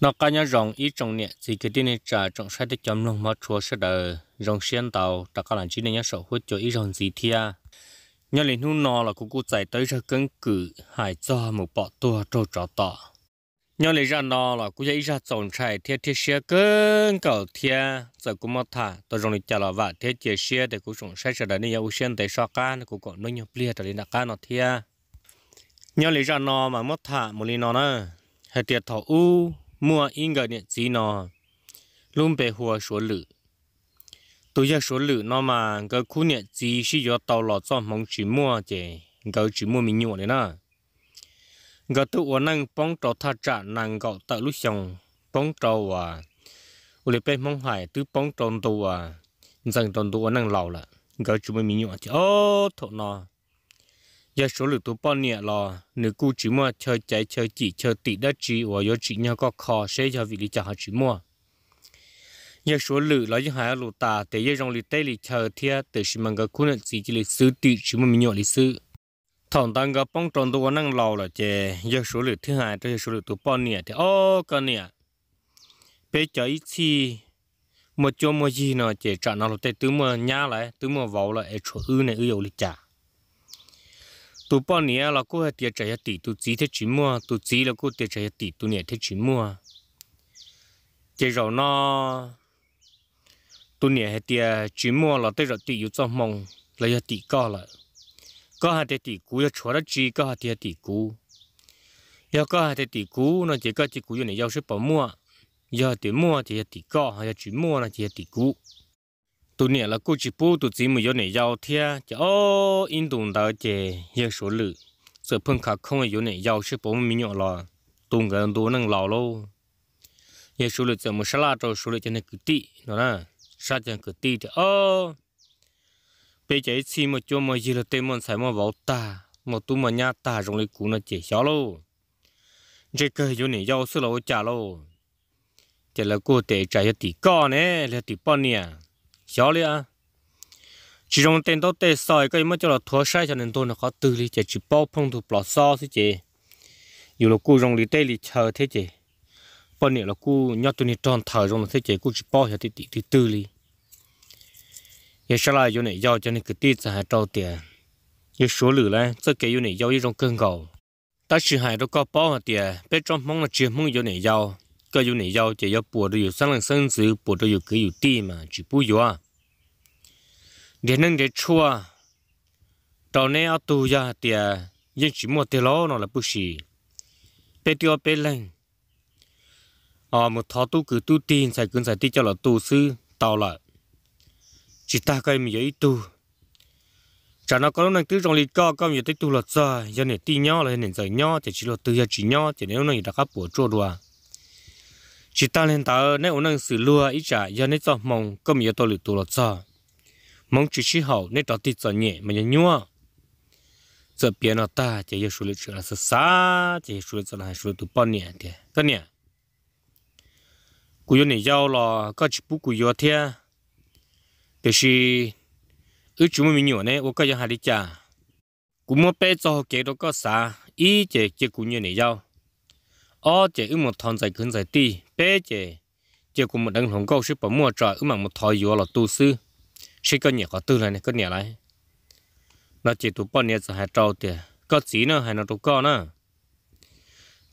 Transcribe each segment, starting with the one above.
nó cá nhân rộng ý trong nè chỉ cái tin này trả trong sai thì chấm luôn mà chúa sẽ đợi rộng xuyên tàu đã có làm chỉ nên nhớ sổ hút cho ý rộng gì thia nhớ lên hú nó là cô cụ giải tới ra cân cử hải cho một bọ tua trâu trọ tọ nhớ lên ra nó là cũng dạy ra trồng trái thiết thiết xe cân cầu thia giờ cô mất thả tôi rộng lịch trả là vả thiết chia xe để cô rộng sai sẽ đợi nên nhớ xuyên tới so can cô còn nuôi nhập lia trở lên đã can nó thia nhớ lên ra nó mà mất thả một lần nó nữa hệ tiệt thọ u mua in gà điện gì nó luôn bề hùa số lử tôi ra số lử nó mà cái khu điện gì sử dụng tàu lọt cho mong chỉ mua chè gà chỉ mua mình nhựa đấy nè gà tôi uống năng bóng trầu tha trả năng gạo tới lúc xong bóng trầu à ule pe mong hải tôi bóng tròn tù à rằng tròn tù năng lầu là gà chỉ mua mình nhựa chè ô thôi nó giờ số lượng tụ bao nhiêu là nếu cú chỉ mua chơi chạy chơi chỉ chơi tỷ đất chỉ và giờ chỉ nhau có khó sẽ cho vị lý cho họ chỉ mua giờ số lượng là những hai lô ta để giờ dòng lịch tây lịch chơi thiên từ khi mình có cuốn lịch sử chỉ lịch sử tỷ chỉ mua mình nhỏ lịch sử thằng tăng cái bông tròn tôi năng lâu là chơi giờ số lượng thứ hai tới số lượng tụ bao nhiêu thì ô cái này bây giờ ít chi một chỗ một gì nó chè trả nó là tây từ mua nhà lại từ mua vào lại ế chỗ ư này ư dầu lịch trả tu bao nhiêu là cô tiệt chạy tỷ tu chỉ thích chỉ mua tu chỉ là cô tiệt chạy tỷ tu nhẹ thích chỉ mua chỉ rồi nó tu nhẹ tiệt chỉ mua là tới rồi tỷ yêu cho mong là tỷ co lại có hai tiệt tỷ cũ là chúa đó chỉ có hai tiệt tỷ cũ giờ có hai tiệt tỷ cũ nó chỉ có chỉ cũ như này giao sẽ bỏ mua giờ tỷ mua thì tỷ co hay chỉ mua là chỉ tỷ cũ tu nè là cô chỉ bù tu chỉ mới có này giàu thế chứ ô in tuần đó chứ hiệu số lử sợ phân khả không có này giàu sẽ bố mình nhỏ lo tuần cái tuần năng lão lâu hiệu số lử chỉ mà sao là cho số lử chỉ nên cứ tị nó nè sao chỉ cứ tị chứ ô bây giờ chỉ một chỗ mà gì là tên mình xài mà bảo ta mà tu mà nhà ta trong lấy cũ nó chỉ xóa lâu chỉ cái có này giàu sẽ lâu ô trả lâu chỉ là cô để trả cho tỷ con nè là tỷ bao nè gió à? chỉ trong tên đó tê sỏi cái mới cho là thua sai cho nên tôi nó có từ lý chỉ chỉ bao phong thuộc bỏ so thế chị dù là cô rong lý tê lý chờ thế chị bên này là cô nhát tôi đi tròn thở rong thế chị cô chỉ bao cho tí tí từ đi. giờ sau lại chỗ này giao cho nên cái tí sẽ hai trâu tiền giờ số lử lại sẽ cái chỗ này giao trong cơn gầu ta chỉ hai đó có bao tiền biết trong mong là chỉ mong chỗ này giao cái chỗ này giao chỉ có bùa được có sáng lần sáng sớm bùa được có cái có tiền mà chỉ bùi có. à để nâng để chua tàu này ở đâu ra thì những chỉ một tiền lỗ nó là bút xì bé tiêu bé lăng, à một thao tu cứ tu tiền xài cơn xài đi cho là tu sư tàu là chỉ ta cái mình giấy tu chả nó có lúc này cứ trong lịch co có nhiều tới tu lọt giờ giờ này ti nhỏ là nên giờ nhỏ thì chỉ lọt từ giờ chỉ nhỏ thì nếu nó đã khắp bùa chua đùa chỉ ta lên ta nếu ông năng xử lúa ít trả do nên cho mong có nhiều tôi lụt lụt cho mong chỉ chỉ hậu nên đó thì cho nhẹ mà nhớ nhua giờ biến nó ta chỉ yêu sửa lụt là sợ sa, chỉ sửa lụt cho là sửa tụ bao nhẹ thế cái nhẹ cú yêu này giao là có chỉ bút cú yêu thế thì ở ước chúng mình nhiều này có cái gì hay đi chả cú mua bé cho kế đó có xa ít chỉ chỉ cú yêu này giao ở chỉ ứng một thằng giải cứng giải ti bé chỉ chỉ cùng một đấng hồng câu sư bỏ mua trời ứng mà một thòi vừa là tu sư sư có nhẹ có tư này này có nhẹ lại nó chỉ tụ bao nhiêu sẽ hai trâu tiền có gì nữa hai nó tụ co nữa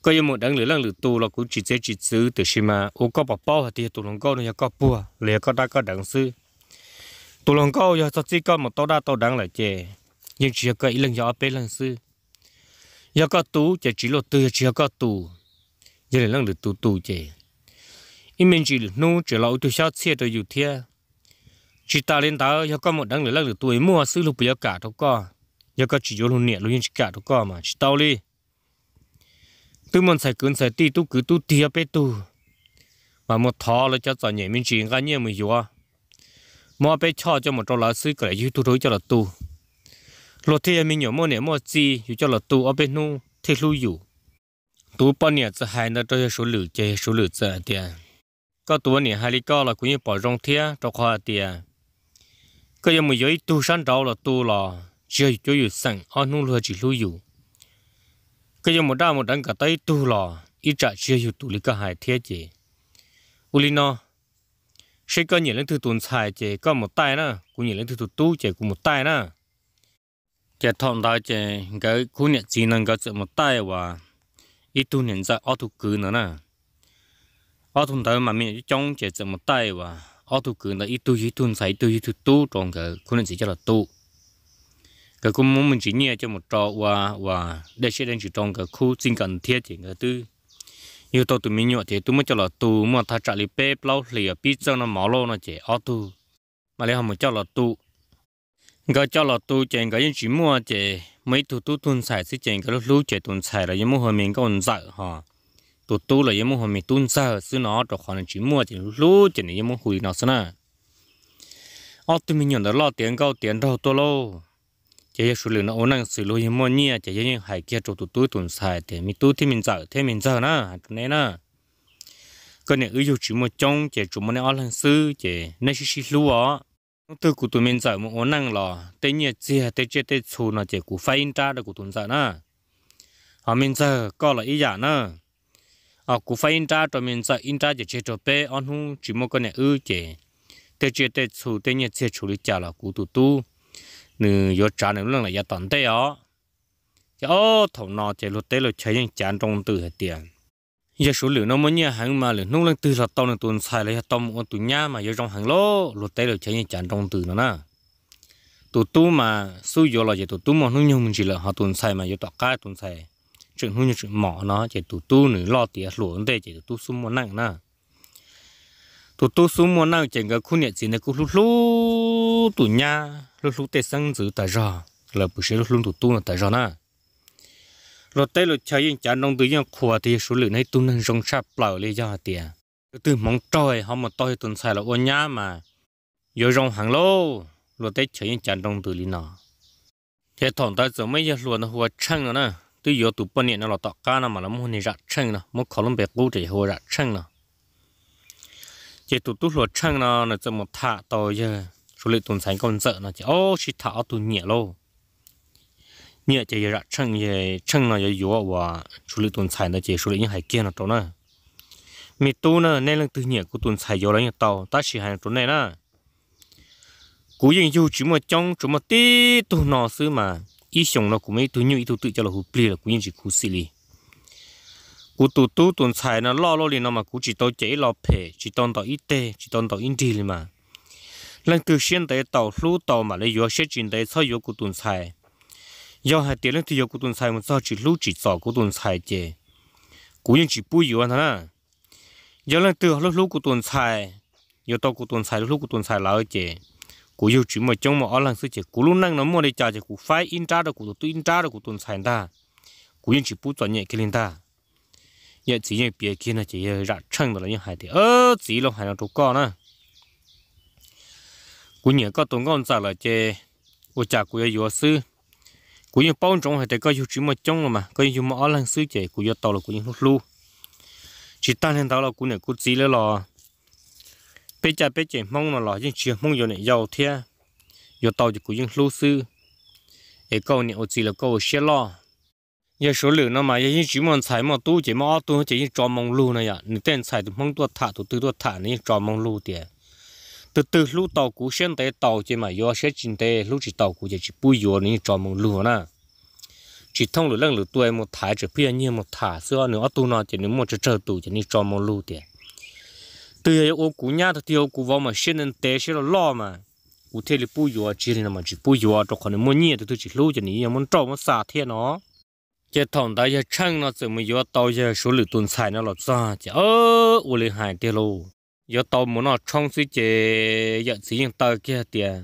có những một đấng lửa lăng lửa tu là cũng chỉ chế chỉ sư từ khi mà ô có bỏ bao thì tụ hồng câu nó có bùa lìa có đa có đấng sư tụ hồng câu giờ sao chỉ có một tao đa tao đấng lại chè nhưng chỉ có ít lần giờ bé lần sư giờ có tú chỉ chỉ là từ chỉ có tú giờ là lăng được tù tù chè im mình chỉ nô chỉ là ô tô xe xe tôi dù thế chỉ ta lên tao giờ có một đằng là lăng được tuổi mua xứ lúc bây giờ cả đâu có giờ có chỉ vô luôn nhẹ luôn chỉ cả đâu có mà chỉ tao đi tôi muốn xài cứng xài tì tu cứ tu tiệp bé tu, mà một thọ là cho tao nhẹ mình chỉ cái nhẹ mình hiểu mua mà bé cho cho một trâu lá xứ cái này tu thôi cho là tu lột thì mình nhỏ mua nhẹ mua gì cho là tu ở bên nu thế lưu dụ tú bao nhiêu giờ hai nó cho số lử chơi số lử giờ tiền có tú nhiêu hai lý có là cũng như bỏ rong thia cho khoa tiền có giờ mình giới tu sáng đầu là tu là chơi cho dù sẵn ăn nung lừa chỉ lưu dù có giờ một đa một đằng cả tay tu là ít trả chơi dù tu lý cả hai thia chị ulino sẽ có nhiều lần thứ tuần xài chị có một tay nữa cũng nhiều lần thứ tu chị cũng một tay nữa chị thong đó chị cái khu nhận gì năng có sự một tay và 一度年在奥土哥呢呢，奥土头嘛面种这怎么带哇？奥土哥呢一度一度才一度一度多种个，可能只叫了多。cái cũng muốn mình chỉ nhẹ cho một trò và và để sẽ đến chỉ trong cái khu sinh cần thiết thì cái tư như tôi tụi mình nhọ thì tôi mới cho là tù mà thà trả lại bếp lâu lìa pizza nó mỏ lô nó chỉ ở tù mà lấy không một cho là tù cái cho là tù chỉ cái chỉ mua chỉ mấy tụt tụ tuần xài xí chèn cái lúc chạy tuôn xài là yếm mua mình có ổn dở ha tụt tụ là yếm mua mình tuôn xài xí nó cho khoản chỉ mua chỉ lúc chỉ này yếm mua hủy nó xí na ở tụi mình nhận được lo tiền cao tiền đâu to lâu chỉ là số lượng nó ổn định xử lý yếm mua nhia chỉ là những hải kia tụ tụt tuôn xài thì mình tụ thì mình dở thì mình dở na cái này na cái này ưu chỉ mua trong chỉ chủ mua này ở lần xứ chỉ nên xí xí lúa tôi cụ tụi mình giờ một ổn năng lò tây nhiệt chia tây chia tây xù nó chỉ cụ phải in ra được cụ tụi giờ nè họ mình giờ có là ý giả nè họ cụ phải in ra rồi mình giờ in ra chỉ chơi trò bé on hu chỉ một cái này ư chỉ tây chia tây xù tây nhiệt chia xù lý trả là cụ tụi tu nữ yo trả nữ lần là ya tận tây ó chứ ô thầu nó chỉ lột tây lột chơi những chán trong từ hết tiền giờ số lượng nó mới nhiều hàng mà lượng nông lên từ là tao là tuần xài lấy tao một tuần nhà mà giờ trong hàng lô lô tay được chạy như chặn trong từ nó na tụ tu mà số giờ là giờ tụ tu mà nó nhiều mình chỉ là họ tuần xài mà giờ tọt cái tuần xài chuyện hôn như chuyện mỏ nó chỉ tụ tu nữa lo tiền lỗ đây chỉ tụ tu xuống một nặng na tụ tu số một nặng chỉ cái khu nhà chỉ là cũng lúc lúc tụ nhà lúc lúc tê sang giữ tại giờ là bữa sáng lúc lúc tụ tu là tại giờ na rồi tay rồi chơi những chả nông tự nhiên khua à thì số lượng này tu nâng rong sáp bảo lấy cho tiền từ mong trời họ mà tôi tuần sai là ôn nhã mà giờ rong hàng lô rồi tay chơi những chả nông tự lý nó thế thằng ta giờ mấy giờ luôn nó hùa chăng nữa nè từ giờ tụ bao nhiêu nó là tọt cá nó mà nó muốn đi ra chăng nó muốn khó lắm bẹt cũ thì hùa ra chăng nó chỉ tụ tụ hùa chăng nó là cho một thả tàu giờ số lượng tuần sai còn sợ nó chỉ ô chỉ thả tụ nhẹ lô nhẹ chỉ ra chân ye chân là ye yếu và xử lý tuần sai nó chỉ xử lý những hải kiện nó đó nè mi tu nè nên lần từ nhẹ của tuần sai yếu là những tàu ta chỉ hàng chỗ này nè cố yên yêu chỉ mà trong chỉ mà tí tu nó xứ mà ý xong nó cũng mấy tu như ý tu tự cho là hụp pli là cố yên chỉ cú xử lý, cố tu tu tuần sai nó lo lo liền nó mà cố chỉ tao chế lo phê chỉ tao tao ít tê chỉ tao tao ít đi mà lần từ hiện tại tàu lú tàu mà lấy yếu sẽ chuyện tới sau yếu của tuần sai do hai tiền lên thì giờ cô tuân sai một sao chỉ lú chỉ sọ cô tuân sai chè cú nhưng chỉ bùi yếu anh ta, giờ lên từ lúc lúc cô tuần xài giờ tao cô tuần xài lúc lúc cô tuân sai lão ở chè cú yêu chỉ mà trong mà ở lần sự chè cú luôn năng nó mua để trả chè cú phải in trả được cú tụi in trả được cú tuân sai ta cú nhưng chỉ bùi chọn nhẹ cái lên ta giờ chỉ nhẹ bìa kia là chỉ ra chân rồi nhưng hai thì ơ chỉ lo hai nó trục con na, cú nhẹ có tuần con xài là chè ô chả cú yêu sư cũng như bao trong hay có chỉ một trong mà có như một lăng suy chế cũng như tàu là cũng như lu chỉ tan lên tàu là cũng này cũng chỉ là lò bây giờ bây giờ mong là lò những chưa mong giờ này giàu thế giờ tàu thì cũng như lu sư để câu này chỉ là câu xe lò giờ số lượng nó mà giờ những chỉ mong xài mà tu chỉ mà tu chỉ như trò mong lu này à nên tên thì mong tu thả tu tư tu thả nên trò mong lu tiền từ từ lũ tàu cũ xem tới tàu chỉ mà do xét chính tế lũ chỉ tàu cũ chỉ bùi vô nên cho mông lúa nè chỉ thông lửa lăng lửa tuổi một thải chỉ bây nhiêu một thả xưa nữa tu nó chỉ nếu một chỉ chờ tù chỉ nên cho một lúa tiền từ ấy ô cũ nhá thì tiêu cũ vào mà xem nên tế xem là lo mà cũ thế là bùi vô chỉ là mà chỉ bùi vô cho còn mua nhiều thì tôi chỉ lúa chỉ nên muốn cho muốn xả thế nó chỉ thằng đại giờ chăng nó chỉ mới vô tàu giờ số lửa tuần xài nó là ra chỉ ơ ô lên hai tiêu giờ tàu muốn nó trong suy chế giờ chỉ những tờ kia tiền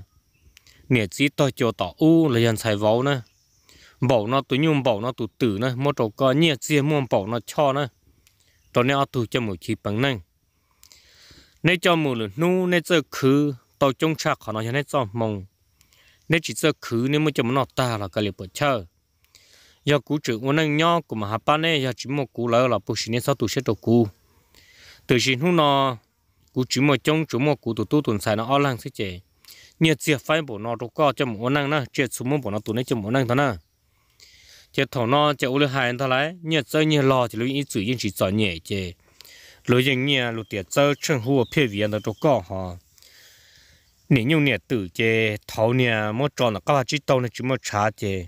nè chỉ tờ chỗ tỏ u là dần xài vấu nữa bảo nó tụi nhung bảo nó tụi tử nữa một chỗ có nhẹ chia muốn bảo nó cho nữa cho nên tụi cho một chỉ bằng năng nên cho một lần nu nên giờ khứ tàu trông chạc họ nói nên cho mong nên chỉ giờ khứ nên mới cho nó ta là cái liệu bớt giờ cú chữ của năng nhau của mà hapa này giờ chỉ một cú lỡ là bố sĩ nên sao tụi sẽ đầu cú từ xin hú nó cú chỉ mà trong chú mà cú tụt tụt tuần sai nó ở lăng sẽ chế nhiệt diệt phải bộ nó đâu có cho một năng nó chết xuống một bộ nó tụt này cho một năng thôi nè chế thổ nó chế ô lê hai anh ta lại nhiệt chơi nhiệt lò thì lưu ý chủ yên chỉ giỏi nhẹ chế lối dân nhẹ lụt tiệt chơi chân hùa phê vì anh ta đâu có hả nỉ nhung nè tử chế thầu nè mỗi tròn là các bạn chỉ tàu này chỉ một trà chế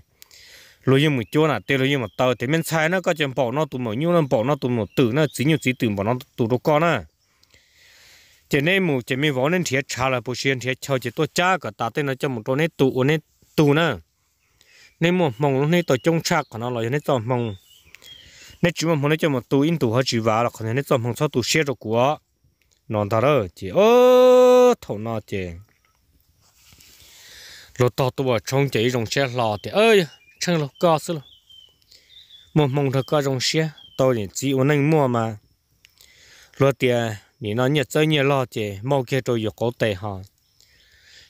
lối dân một chỗ là tê lối dân một tàu thì mình sai nó có chuyện bỏ nó tụt một nhiêu nó bỏ nó tụt một tử nó chỉ nhiều chỉ tử bỏ nó tụt đâu có nè chỉ nên mù chỉ mi vốn nên thiệt trả là bù xuyên thiệt chờ chỉ tôi cha cả ta tên là cho một chỗ này tụ này tụ nữa nên mù mong lúc này tôi trông cha còn nó là nên tôi mong nên chỉ mong nên cho một tụ in tụ hơi chỉ vào là còn nên tôi mong sao tù xuyên được của nó ta đó chỉ ô thằng nó chỉ lột tao tôi trông chỉ rồng xe lò thì ơi chân lột cao xí lọ mù mong thằng cao rồng xe tôi chỉ chỉ ôn nên mua mà lột tiền 你那你这你老的毛开着有高带哈，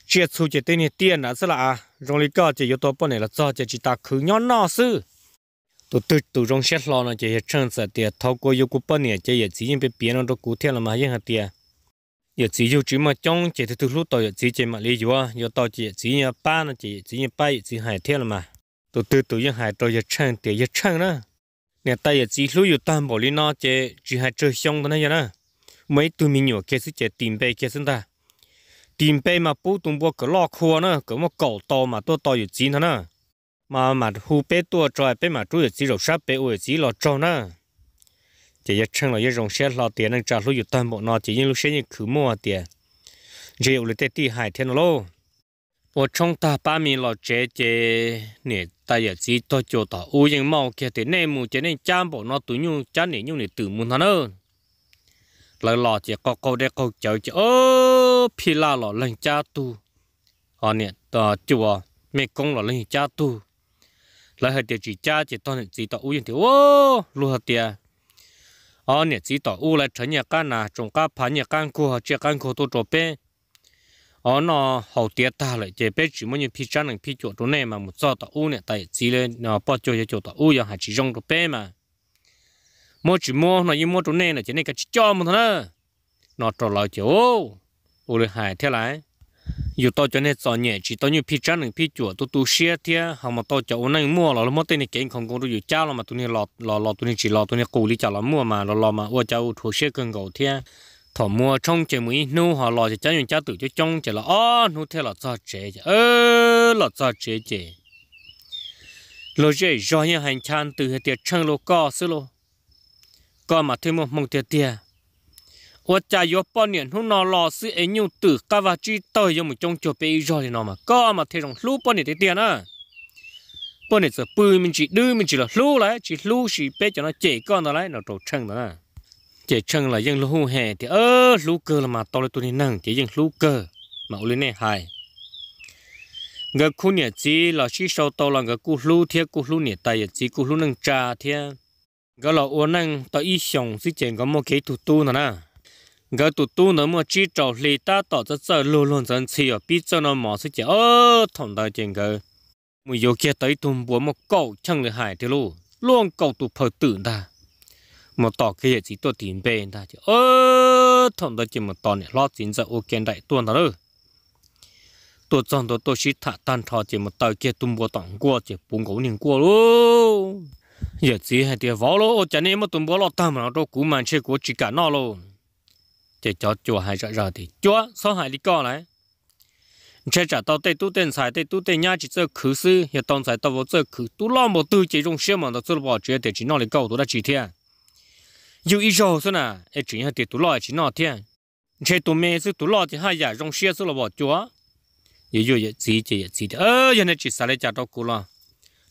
接触就对你点了是了啊，容易搞的有多不能了，早就去打口鸟闹事。都都都种些老呢，这些橙子的，透过有过半年，这也最近被别人都固贴了嘛，也很的。也只有这么讲，这都都路到也最近嘛，例如啊，要到这最近八呢，这最近八也最还贴了嘛，都都都也还到也橙的也橙呢，那大也只路有担保的呢，这只还这香的那些呢。mấy tụi mi nhỏ kia sẽ chạy tìm bay kia sinh ta tìm bay mà bố tụi bố cái lọ khua nữa cái mà cầu to mà to to như chín nữa mà mà hú bé to trời bé mà tôi như chín rồi sắp u như chín lọ trâu nữa chỉ nhất chân là nhất rồng xe lọ tiền nên trả lúc như toàn bộ nó chỉ những lúc xe như khử mua tiền chỉ yêu lịch tết hải thiên lô ở trong ta ba mi lọ chế chế nè ta giờ chỉ to chỗ ta u như mao kia thì nay mù chế nên chăm bộ nó tụi nhung chán nè nhung nè tự muốn thằng ơn là lò chỉ có câu để câu chở chứ ô phi la lò lên cha tu họ ờ, nè tờ chùa ờ, mẹ công lò lên cha tu lỡ hệ tiêu chỉ cha chỉ tao nè chỉ tao u yên thì ô lỡ hạt tiền họ nè chỉ tao u lại tránh nhà can nà trồng cá phá nhà căn cua họ chia can cua tu trộn bên họ ờ, nó hậu tiền ta lại chỉ biết chỉ muốn như phi cha nè phi chuột chỗ này mà một sao tao u nè tại chỉ lên nó bắt chơi chơi chỗ tao u giờ hạt chỉ rong trộn bên mà mua chỉ mua nó nhưng mua chỗ này là chỉ này cái cho mà thôi đó nó trò lại chỗ ô rồi hại thế lại dù tôi cho nên sợ nhẹ chỉ tôi như phi trắng đừng phi chuột tôi tu xe thế không mà tôi ô này mua là mất tiền này kiện không có được cha là mà tôi này lọt lọt lọt tôi này chỉ lọt tôi này cù đi chả là mua mà lọt lọt mà ô cháu thu xe cơn cầu thế thọ mua trong chỉ mới nu họ lọt chỉ cháu dùng cha tự cho trong chỉ là ô nu thế là cho chế ơ là cho chế chế lo chế do như hành chan từ hệ tiệt chân lô co xí lô có mà thêm một mong tiệt tiệt ở cha yếu bao nhiêu hôm nào lo sự tử cá và chi tới giống một trong chỗ bị rồi nó mà có mà thấy rằng lú bao nhiêu tiệt tiệt nữa bao nhiêu giờ bự mình chỉ đưa mình chỉ là lú lại chỉ lú chỉ bé cho nó chạy con đó lại nó trổ chân đó nè chạy chân là dân lú hè thì ơ lú cơ là mà to lên tôi nên nâng thì dân lú cơ mà lên này hài người khu nhà chỉ là chỉ sau to là người cu lú thiệt cu lú nhà tài chỉ cu lú nâng trà thiệt gỡ lọ uốn nè tao y xong xí chèn có một cái tụt tu nữa nè gỡ tụt tu nữa mà chỉ trầu lì ta tỏ ra sợ luôn luôn dần xì ở biết cho nó mỏ xí chèn ơ thằng ta chèn gỡ mùi vô kia tới tụm búa một cậu chẳng được hại thế luôn luôn cậu tụt phở tử ta mà tỏ cái chỉ tôi tiền về ta chứ ơ thằng ta chèn một tỏ này lót dính ra ô kén đại tuôn đó rồi tôi chọn tôi tôi chỉ thà tan thò chỉ một tờ kia tung bùa tặng qua chỉ bùng gấu niềng qua luôn giờ chỉ hai tia vó lô cho nên mà tụm bó lọt tao mà nó đâu cú màn chơi của chỉ cả nó lô chỉ cho chùa hai rõ rõ thì chúa sao hai đi co lại chơi trả tao tê tu tiền xài tê tu tiền nhà chỉ chơi khứ sư hiện tông xài tao vô chơi khứ tu lo một tư chỉ dùng xe mà tao chơi bỏ chơi để chỉ nó lý câu tôi đã chỉ thiên dù ít rồi xưa nà ấy chỉ hai tia tu lo chỉ nó thiên chơi tu mê sư tu lo thì hai giả dùng xe sư là bỏ chúa giờ giờ chỉ chỉ chỉ ờ, giờ này chỉ xài lại trả tao cú lo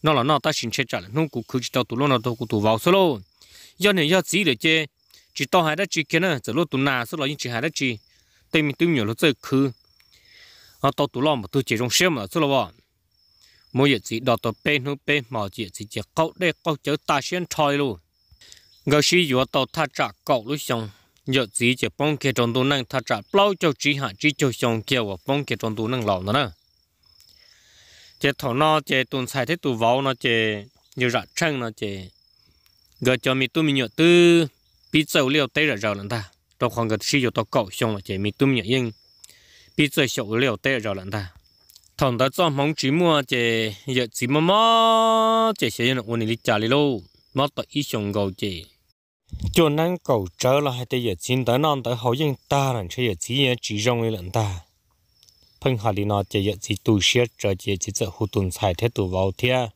nó là nó ta xin chết trả lại nó cũng cứ chỉ tao tụi nó tao cũng tụi vào số lô do này do gì để chế chỉ tao hai đó chỉ kia nữa giờ lô tụi nào số là những chỉ hai đó chỉ tây mình tụi nhiều nó chơi khứ à tao tụi nó mà tụi chỉ trong xem mà số lô mỗi giờ gì đào tao bê nó bê mà chỉ chỉ chỉ câu đây câu chữ ta xem thôi luôn giờ sĩ vừa tao tha trả cậu lối xong giờ chỉ chỉ bông kia trong tụi năng tha trả bao cho chỉ hạ chỉ cho xong kia và bông kia trong tụi năng lão nữa chế thổ nó chế tuần xài thế tu vó nó chế nhiều rạ trăng nó chế gờ cho mi tu mi nhựa tư bị dầu liều tây rạ rào lần ta trong khoảng gần xí yếu to cậu xong là chế mi tu mi nhựa yên bị dầu sầu liều tây rào lần ta thằng ta cho mong chỉ mua chế giờ chỉ mua mò chế sẽ yên ổn định trả lô mò tới ít xong gầu chế cho nên cậu trở lại thì giờ xin tới non tới hậu dân ta là sẽ giờ chỉ chỉ rong lên ta phân hà lý nó chỉ dạy chỉ tu sửa trở chỉ chỉ dạy hụt tuần xài thế tu vào thế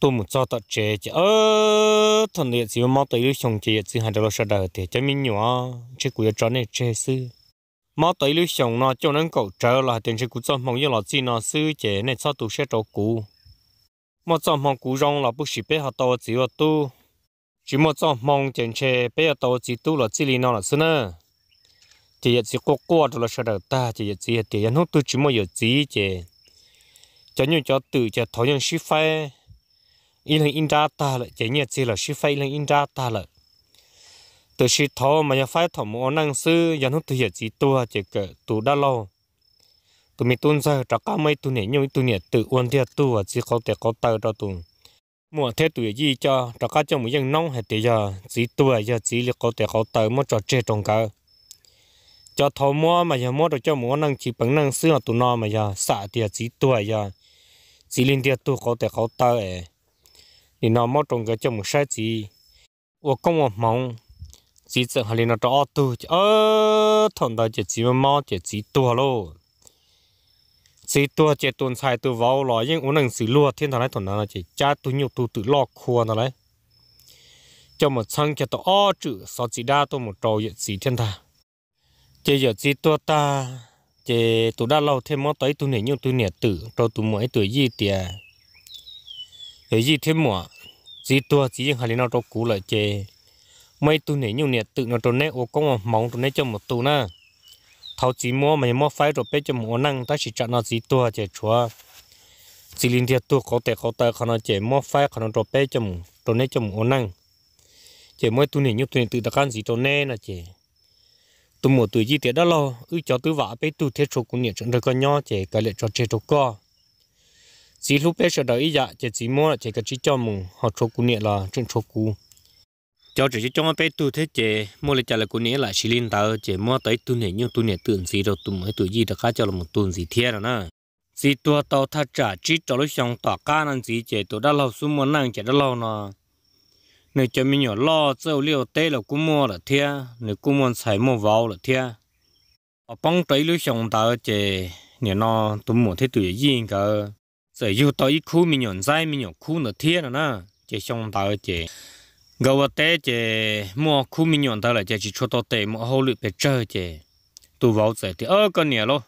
tôi muốn cho tật chế chỉ ơ ờ, thằng này chỉ mau tới lúc chồng chỉ dạy chỉ hai đầu sợ đời thế? cho mình nhỏ chỉ của cho này chế sư mau tới lúc chồng nó cho nên cậu trở là tiền chỉ của cho mong như là gì nó sư chế này cho tu sửa cho cũ mà cho mong cũ rong là bất sĩ bé họ tao chỉ là tu chỉ mà cho mong tiền chế bé họ tao chỉ tu là chỉ lý nó là sư nữa chỉ là chỉ có qua rồi là sao đầu ta chỉ là chỉ là tiền không tự chỉ mới giờ chỉ chỉ cho những cho tự cho thổi những sự phái in hình in ra ta là chỉ như chỉ là sĩ phái in in ra ta là, từ sự thọ mà nhà phải thọ một năng sư giờ không tự giờ chỉ tua chỉ cái tu đã lâu tụi mình tuân ra trả cả mấy tụi này nhưng tụi này tự uốn theo tu chỉ có thể có tờ cho tụi mua thế tuổi gì cho trả cả cho một dân nông hay thì giờ chỉ tua giờ chỉ là có thể có tờ mới cho trẻ trồng cả cho thọ mua mà giờ mua được cho mua năng chỉ bằng năng xưa tụ nó mà giờ xả tiền chỉ tuổi giờ chỉ linh tiền tụ có để khó tơ ấy thì nó mua trồng cái cho một sai chỉ ô công một mong chỉ sợ hà linh nó cho tụ ơ thằng đó chỉ chỉ mua chỉ chỉ tuổi luôn chỉ tuổi chỉ tuần sai tuổi vào rồi nhưng uống năng xì lúa thiên thằng này thằng nào chỉ cha tuổi nhục tuổi tự lo khua thằng này cho một sang cho ở chữ sao chỉ đa tôi một trâu vậy chỉ thiên thằng chế giờ chỉ tua ta chế tụ đã lâu thêm món tới tụ này nhưng tụ này tử rồi tụ mỗi tuổi gì tiề tuổi gì thêm mỏ chỉ tua chỉ hàng nào trong cũ lại chế mấy tụ này nhiều này tự nó trong này ô có một móng trong này cho một tụ na thầu chỉ mua mà mua phải rồi bé cho một năng ta chỉ chọn nó chỉ tua chế chúa chỉ linh thiệt tua có thể có thể khả năng chế mua phải khả nó rồi bé cho một trong này cho một năng chế mấy tụ này nhưng tụ này tử đã can gì trong này là chế tôi mua tuổi gì thế đó lo ư cho tôi vợ bé tôi thế số cũng nhận chúng tôi con nhỏ chỉ cái lệ cho chế cho co chỉ lúc bé sợ đợi dạ chỉ chỉ mua chỉ cái chỉ cho mùng họ số cũng nhận là chúng số cũ cho chỉ cho mà bé tôi thế chỉ mua lại trả lại cũng nhận là xí linh tao chỉ mua tới tôi này nhưng tôi này tưởng gì đâu tôi mới tuổi gì đó khác cho là một tuần gì thế rồi nè chỉ tua tao thắt trả chỉ cho lối xong tỏ cá năng gì chỉ tôi đã lâu xuống mua năng chỉ đã lâu nè nếu cho mình nhỏ lo châu liều tê là cũng mua là thế, nếu cũng muốn xài mua vào là thế, ở băng tới lúc xong tao chè nếu nó tụi mua thế tụi gì cả giờ yêu tới khu mình nhọn dai mình nhọn khu là thia nữa nè chè xong tao chè gầu tê chè mua khu mình nhọn tao là chè chỉ cho tao tê mua hậu lựu bề chơi chè tụi vào giờ thì ơ cái nè lo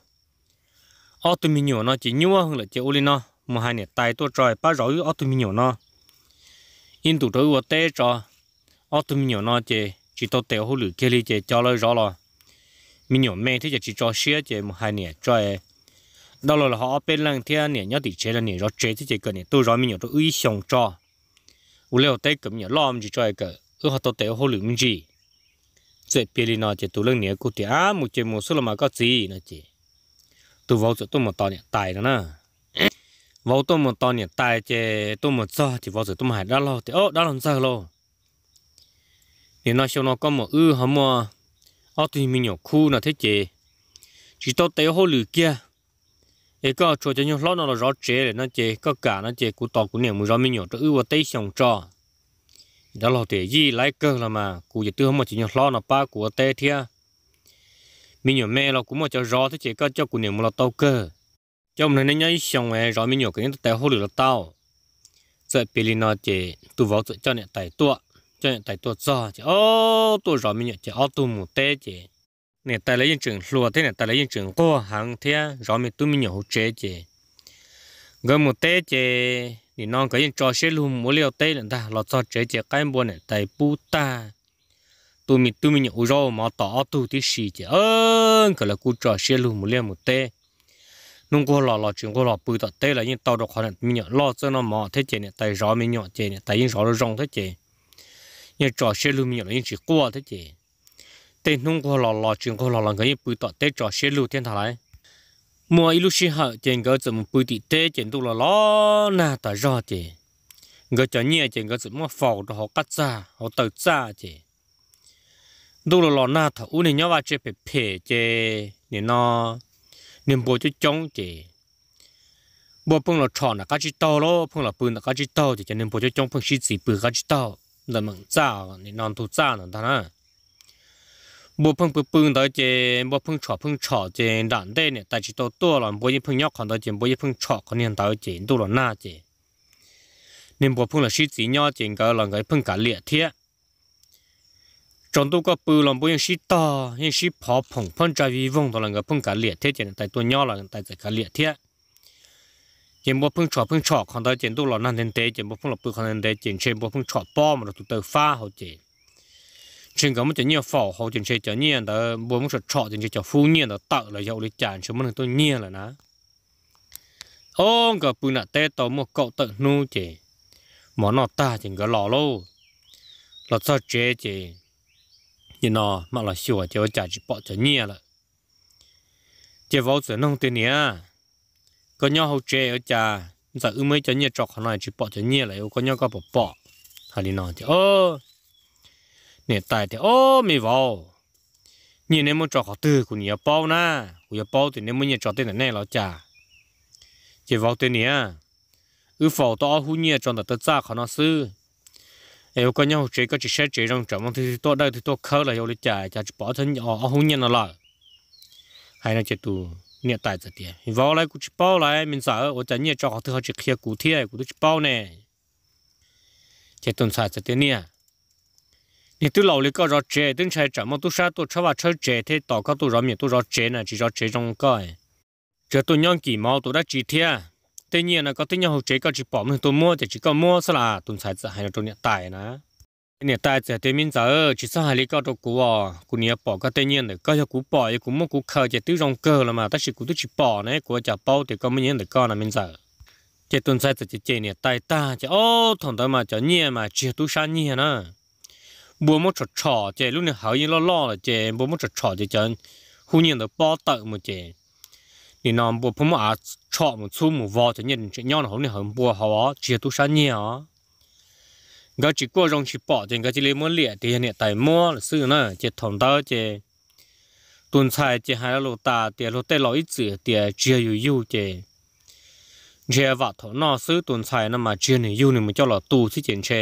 ở tụi mình nhọn nó chỉ nhua hơn là chè uli nó mua hai nè tay tôi trời ba rồi ở tụi mình nhọn nó in tụ đối vật cho ở tụ mình nhỏ nó chè chỉ tao tiểu hồ lửa kia li chè cho lời rõ lo mình nhỏ mẹ thì chỉ cho xía chè một hai nè cho ấy e. đó là họ bên lăng thế nè nhớ thì chế là nè rõ chơi thì chỉ cần nè tôi rõ mình nhỏ tôi uy xong cho u leo tế cầm nhỏ lo mình chỉ cho cái e cỡ họ tao tiểu hồ lửa mình gì chế bên li nó chè tụ lăng nè cụ thì à một chè một số là mà có gì nữa chè tụ vào chỗ tôi một tao nè tài đó nè vô tôi một to nhỉ tài chè tôi một do thì vô rồi tôi hải đã lo thì ô đã làm sao lo thì nó sau nó có một ư hả mà ô thì mình nhỏ khu là thế chè chỉ tôi tới hồ lử kia ấy có cho cho nhau lót nó là rõ chế để nó chè có cả nó chè cụ tọt cụ niệm mới rõ mình nhỏ tôi ư vào tây sòng trò đã lo thì gì lấy cơ là mà cụ giờ tôi không mà chỉ nhau lót nó ba của tây thia mình nhỏ mẹ là cũng mà cho rõ thế chè có cho cụ niệm mà là tao cơ cho mình nên nhảy xong rồi rồi mình nhổ cái nó tay hồ lửa tao giờ bị lên nó chỉ tu vào tụ cho nên tay tụ cho nên tay tụ do chỉ ô tụ rồi mình nhảy chỉ ô tụ một tế chỉ này tay lấy trường lúa thế này tay lấy trường cô hàng thế rồi mình tu mình nhổ chế chỉ gần một tế chỉ thì nó cái cho xe luôn muốn liều tế là ta lọt cho chế chỉ cái buồn này tay bu ta tu mình tu mình nhổ rồi mà tỏ tụ thì xì chỉ ơ cái là cú trò xe luôn muốn liều một tế nông cô lọ lọ chuyện cô lọ bự tọt tê là những tàu độc hoàn mình nhở lo cho nó mò thế chế này tại rõ mình nhọ chế này tại những rõ nó rong thế chế những trò xe lưu mình nhở những chỉ qua thế chế tê nông cô lọ lọ chuyện cô lọ là cái những bự tọt tê trò xe lưu thiên thà lại mua ít lúc xí hở trên cái chữ một bự tị tê trên tu lọ lọ na tại rõ chế người cho nhẹ trên cái chữ mua phò họ cắt ra họ tự ra chế tu lọ lọ na thầu u này nhớ vào chế bể bể chế này nó nên bố cho chống chị bố phong là tròn là cá chỉ to lo phong là bùn là cá chỉ to thì cho nên bố cho chống phong xịt xịt bùn cá chỉ to là mặn zao nên non thu zao là thằng à bố phong bùn bùn đó chỉ bố phong chọ phong chọ chỉ đạn đây này tại chỉ to to là bố phong nhóc còn đó chị bố phong chọ còn nên đó chỉ đủ là na chỉ nên bố phong là xịt xịt nhau chỉ cái là cái phong cả liệt thiệt trong tôi có bự lòng bôi sĩ ta nhưng sĩ phó phồng phân trái vi vong đó là người phong cả liệt thế chỉ tại tôi nhỏ là tại cả liệt thế chỉ một phân chọn phân chọn còn tại chỉ tôi là năm thiên tế chỉ một phân là bự còn thiên tế chỉ chỉ một phân chọn bom mà tụt tôi pha họ chỉ chỉ có một chỉ nhiều phỏ họ chỉ chỉ chỉ nhiều đó bốn một chọn chọn chỉ chỉ chọn phu nhiều đó tạo là giàu để chán chỉ một tôi nhiều là ná ông cả bự nạn tế tàu một cậu tự nu chỉ món nọ ta chỉ có lò lô lò sao chế chỉ nhưng nó mà là sửa cho trả chỉ bỏ cho nhẹ là chỉ vào sửa nông tiền nhé có nhau hậu chế ở trả giờ ư mới cho nhẹ trọc họ này chỉ bỏ cho nhẹ lại có nhau có bỏ bỏ hà đi nó thì ơ nè tài thì ô mì vào nhẹ nên muốn trọc họ từ của nhà bao na của nhà bao thì nên muốn nhẹ trọc tiền này là trả chỉ vào tiền nhé ư phò to hú nhẹ trong tờ tơ cha họ nó xưa nếu có nhau chỉ có chỉ sẽ chỉ trong trọng thì tôi đây thì tôi khơi là yêu lịch trả trả bỏ thân nhỏ ở hôn nhân là lại hay là chỉ tù nhẹ tại giờ tiền vào lại cũng chỉ bao lại mình sợ ở chẳng nhẹ cho họ thứ họ chỉ kia cụ thiệt cũng chỉ bao nè chỉ tuần sai giờ tiền nè thì tôi lâu lịch có rõ chè đến chơi, trọng mà tôi sao tôi cho vào chơi chế thế tao có tôi rõ miệng tôi rõ chế này chỉ rõ chế trong cái giờ tôi nhon kỳ mau tôi đã chỉ thiệt tuy nhiên là có tính nhau chế có chỉ bỏ mình tôi mua thì chỉ có mua sao là tuần sai giờ hay là tuần nhận tài nữa nhận tài giờ thì mình giờ chỉ sao hay lý có đồ cũ à cũ nhận bỏ có tuy nhiên là có cho cũ bỏ thì cũng mua cũ khờ thì tự rong cơ là mà tất chỉ cũ tự chỉ bỏ này của chả bỏ thì có mấy nhận được con là mình giờ chỉ tuần sai giờ chỉ chỉ nhận tài ta chỉ ô thằng đó mà chỉ nhận mà chỉ tu sáng nhận nữa bố mua trò trò chỉ lúc này hậu yên lo lo là chỉ bố mua trò trò chỉ chỉ hú nhận được bỏ tợ mà chỉ 你那不不么啊，炒么粗么挖着人，这娘好你很不好啊，这都啥年啊？个只过上去包的，个这里么裂的呢，带么是呢，这通道这，炖菜这还路大的，路带老一子的，只有有的。这瓦头那是炖菜那么这呢有你们叫老多去检查，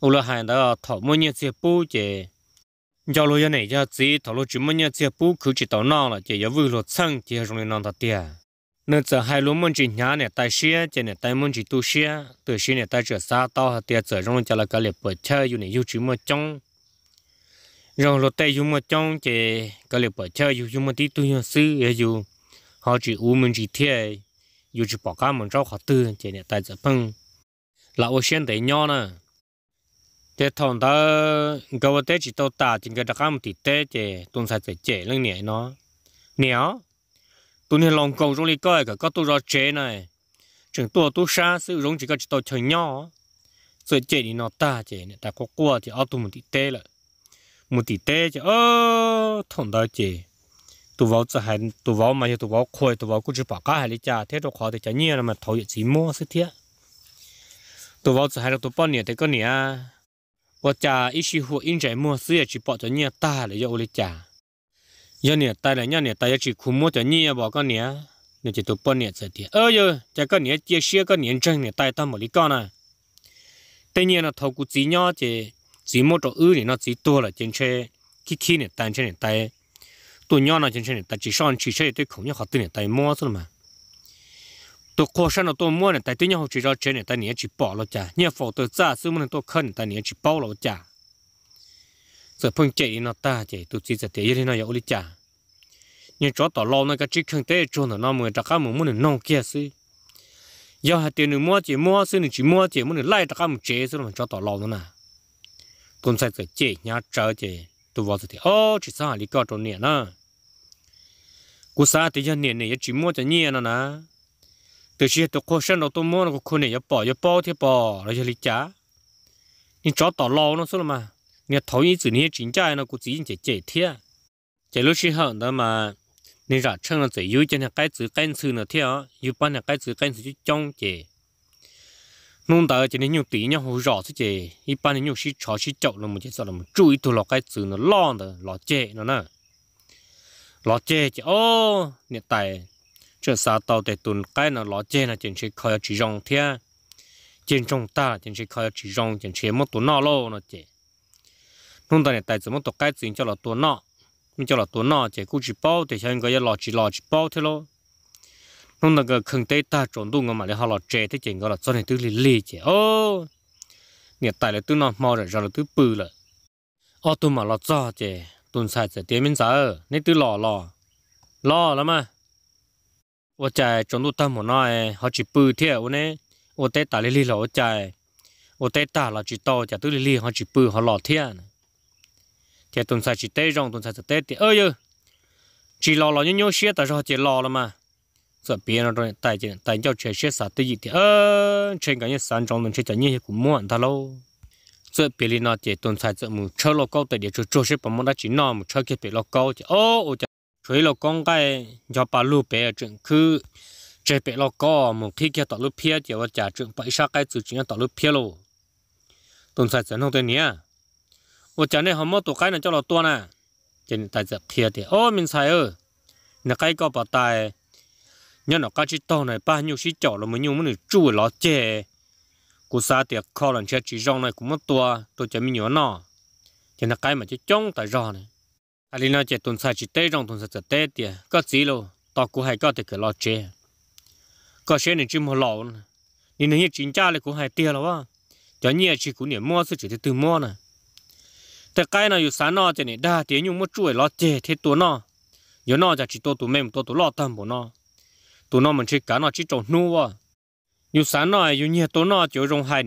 我了喊到头么年这包的。giao lô này cho chỉ thảo lô chúng mình nhớ chỉ bù cứ chỉ tàu nọ là chỉ có vui lô chân chỉ dùng để nọ thật tiệt nên giờ hai lô mình chỉ nhà này tai xe chỉ này tai mình chỉ tu xe từ xe này tai chở xa tàu hạt tiệt giờ dùng cho là cái liệp bờ chơi dùng này yêu chúng mình trong rồi lô tay dùng mình trong chỉ cái liệp bờ chơi dùng chúng mình tí tu nhớ sư ấy dùng họ chỉ u mình chỉ thiệt dù chỉ bỏ cả mình rau họ tư chỉ này tai giờ phăng là ô xe đấy nhau nè thế thằng ta gấu tết chỉ tàu ta chỉ cái đặc một tí tết chỉ tuần sai chỉ chế lên nhẹ nó nhéo tuần này lòng cầu trong đi coi cả các tôi ra chế này chừng tua tu sa sự giống chỉ có tàu tao chơi nhỏ sự chế thì nó ta chế này ta có qua thì áp tụi một tí tê lại một tí tê chế ơ thằng ta chế tu vào chỉ hay tu vào mà tu vào khôi tu vào cũng chỉ bảo cả hay đi cha thế rồi khó thì chả nhiều là mà thấu gì mua sự thiệt tu vào chỉ hay là tụi bao nhiêu thì có nhiều 我家一时火因在么事业去抱着你大了要我的家，要你带了让你带要去苦摸着你也把个年，你就都半年才的。哎呦，这个年这些个年真你带到么里干呢？当年呢，头骨子鸟这子摸着二年那子多了，真车去去呢单车呢带，多鸟呢真车呢带只上汽车对空鸟好对呢带么子了嘛。tôi khó khăn là tôi mua này tại tôi nhau chỉ ra trên này ta nhà chỉ bỏ lo chả nhà phổ tôi ra xứ mình tôi khăn tại nhà chỉ bỏ lo chả giờ phong chạy nó ta chạy tôi chỉ giờ thế thế nó yếu đi chả nhưng chó tỏ lo nó cái chỉ khăn tế cho nó nó mới ra cá mình muốn nó kia xứ giờ hạt tiền nữa mua chỉ mua xứ chỉ mua chỉ muốn lại ra cá mình chế xứ mà chó tỏ lo nó nè tôi sẽ cái chạy nhà chờ chạy tôi vào thì ô chỉ sao đi coi trốn nè nè cú sa thì giờ nè nè chỉ mua cho nhẹ nó nè từ khi tôi khô sân đầu tôi muốn có khôn này bỏ giờ bỏ thì bỏ rồi giờ lý trả nhưng chó tỏ lâu nó số mà nghe thấu ý chữ này chính trai nó cũng chỉ chỉ chỉ thế chỉ lúc khi hận đó mà nên ra chân là chỉ yếu chân là cái chữ cái chữ nó thế á yếu bán là cái chữ cái chữ trong chỉ nông đời chỉ nên nhiều tí nhau hồ rõ chứ chỉ ít bán nên nhiều khi chó khi chậu là một chỉ sợ là chú ý tôi lọ cái chữ nó lo nữa lọ chê nó nè lọ chê chỉ ô hiện tại chưa xa tàu để tuần cái nó lo chê là chỉ chỉ khơi chỉ rong thế trên trong ta chỉ chỉ khơi chỉ rong chỉ chỉ một tuần nọ lô nó chỉ nông dân này tại chỉ một tuần cái chuyện cho là tuần nọ mình cho là tuần nọ chỉ cũng chỉ bao để xem cái lo chỉ lo chỉ bao thế lô nung ta cái khẩn tế ta trộn đúng mà để họ lo chơi thì chỉ gọi là cho này tư lì lì chỉ ô nhiệt tại là tư nọ mau rồi rồi là tư bự rồi ô tôi mà lọ cho chỉ tuần sai chỉ tiền mình sợ nên tư lọ lọ lọ lắm mà 我在中路当木那好几半天，我呢，我在大理里老在，我在大了几刀，在都里里好几半好老天呢。thì tuần sau chỉ tết rong tuần sau chỉ tết thì ơi ơi chỉ lo lo nhớ nhớ xe tại sao chỉ lo lắm mà sợ biến nó rồi tại chỉ tại cho chơi xe sạt tới gì ơ trên cái những sản trong tuần chơi chả như cũng muộn ta lâu sợ biến nó chỉ tuần sau chỉ mù chơi lo câu tại địa chỗ chỗ xe bằng món đã chỉ nọ mù chơi cái bị lo câu thì ô ô với lo con cái nhà bà lu bé chuyện cứ chế bé lo có một khi kia tọt lúc phe thì có trả chuyện bảy sa cái chủ chính tọt lúc phe luôn. tuần sai sẵn không tên nhé ô chả nên hôm mất tổ cái này cho nó to à chỉ tại giờ phía thì ô mình sai ơ nè cái có bảo tài nhân nó cái chỉ to này ba nhiêu chỉ chảo là mấy nhiêu mới được chui lo chè cú sa tiệc kho lần chết chỉ rong này cũng mất to, tôi chỉ mình nhớ nọ chỉ là cái mà chỉ trông tại rò này à lý nói chỉ tuần sau chỉ tết trong tuần sau chỉ tết thì có gì luôn, tao cũng hay có thể cái lo chế có xe này chỉ mua lò nè nên hiện chính cha lại cũng hay tiền rồi cho nhiều chỉ cũng niệm mua sự chỉ từ mua này. này cái thì thì đa đa chuỗi chuỗi giờ chỉ chỉ chỉ chỉ mềm, bộ mình chơi rong hai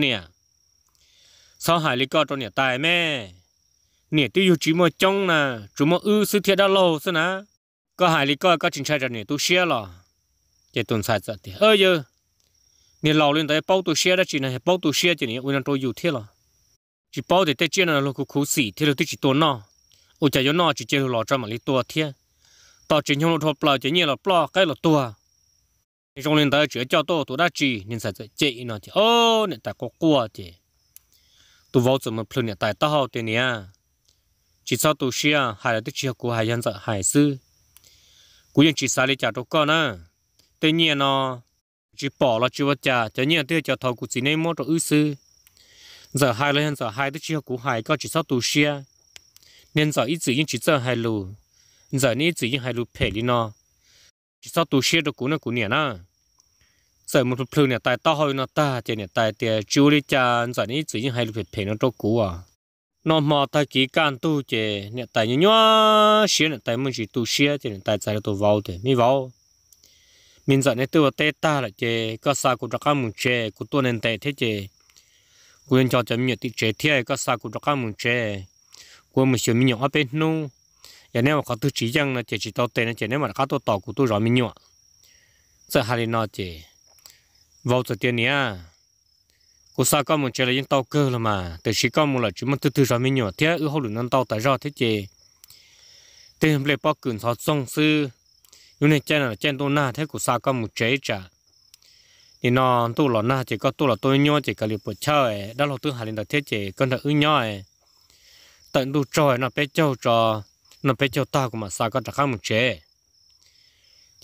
nè sao hải lý co trong nhà tài mẹ nè tiêu yêu chỉ mà trong nè chú mà ư sư thiệt đã lâu xí nè có hải lý co có chính sách rồi nè tôi xe lò để tuần sai giờ thì ơi giờ nè lâu lên tới bao tôi xe đã chỉ nè, bao tôi xe chỉ nè uống tôi yêu thiệt lò chỉ bao thì tới chơi là lúc khổ sĩ thiệt là tôi chỉ tuần nọ ôi trời nọ chỉ chơi lò cho mà lý tua thiệt tao chỉ nhung thọ bò chỉ nhẹ là bò cái là tua trong lên tới chỉ cho tôi tôi đã chỉ nên sai giờ chị nọ thì ô nè ta có quá thì tu vô chỗ mà phun nhà tài tao tiền nha chỉ sau tu xia hay là tu chia của hai nhân sự hải sư cú dân chỉ xa đi trả đồ con á tiền nha nó chỉ bỏ là chỉ vật trả cho nha tiêu cho thầu của chỉ nên mua đồ ư sư giờ hai lên giờ hai tu chia của hai có chỉ sau tu xia nên giờ ít chỉ dân chỉ sợ hai lù giờ nên chỉ dân hai lù phải đi nó chỉ sau tu xia đồ cú nó cú nhẹ na sợ một phù nữa tại tao hỏi nó ta chỉ này tại tiền chú đi cha rồi ní chỉ hay lụp phải nó trâu cũ à nó mò tại kỹ can tu chỉ này tại như nhau, xía này tại mình chỉ tu xía chỉ này tại tại tu vào thì mi vào mình giờ này tu tết ta là chỉ có sao cũng chắc mình chế cũng tu nên tệ thế chỉ quên cho chấm nhiệt thì chế thế có sao cũng chắc mình chế quên mình xem mình nhọ bên nu giờ nếu mà có tu chỉ rằng là chỉ chỉ tao tê là chỉ nếu mà có tu tàu cũng tu rõ mình nhọ giờ hai nó chỉ vào từ tiền nha cô sao con một chơi là những tàu cơ là mà từ khi con một là chúng mình từ từ rồi mình nhỏ thế ở hậu lưng nâng tàu tại do thế chị từ hôm nay bao cường thọ sông sư lúc này chơi là chơi tôi na thế cô sao con một chơi trả, thì nó tôi là na chỉ có tôi là tôi nhỏ chỉ có liệu bộ chơi đó là tôi hà lên đầu thế chị con đã ư nhỏ tận tôi trời nó bé châu trò nó bé châu ta của mà sao con đặc khác một chơi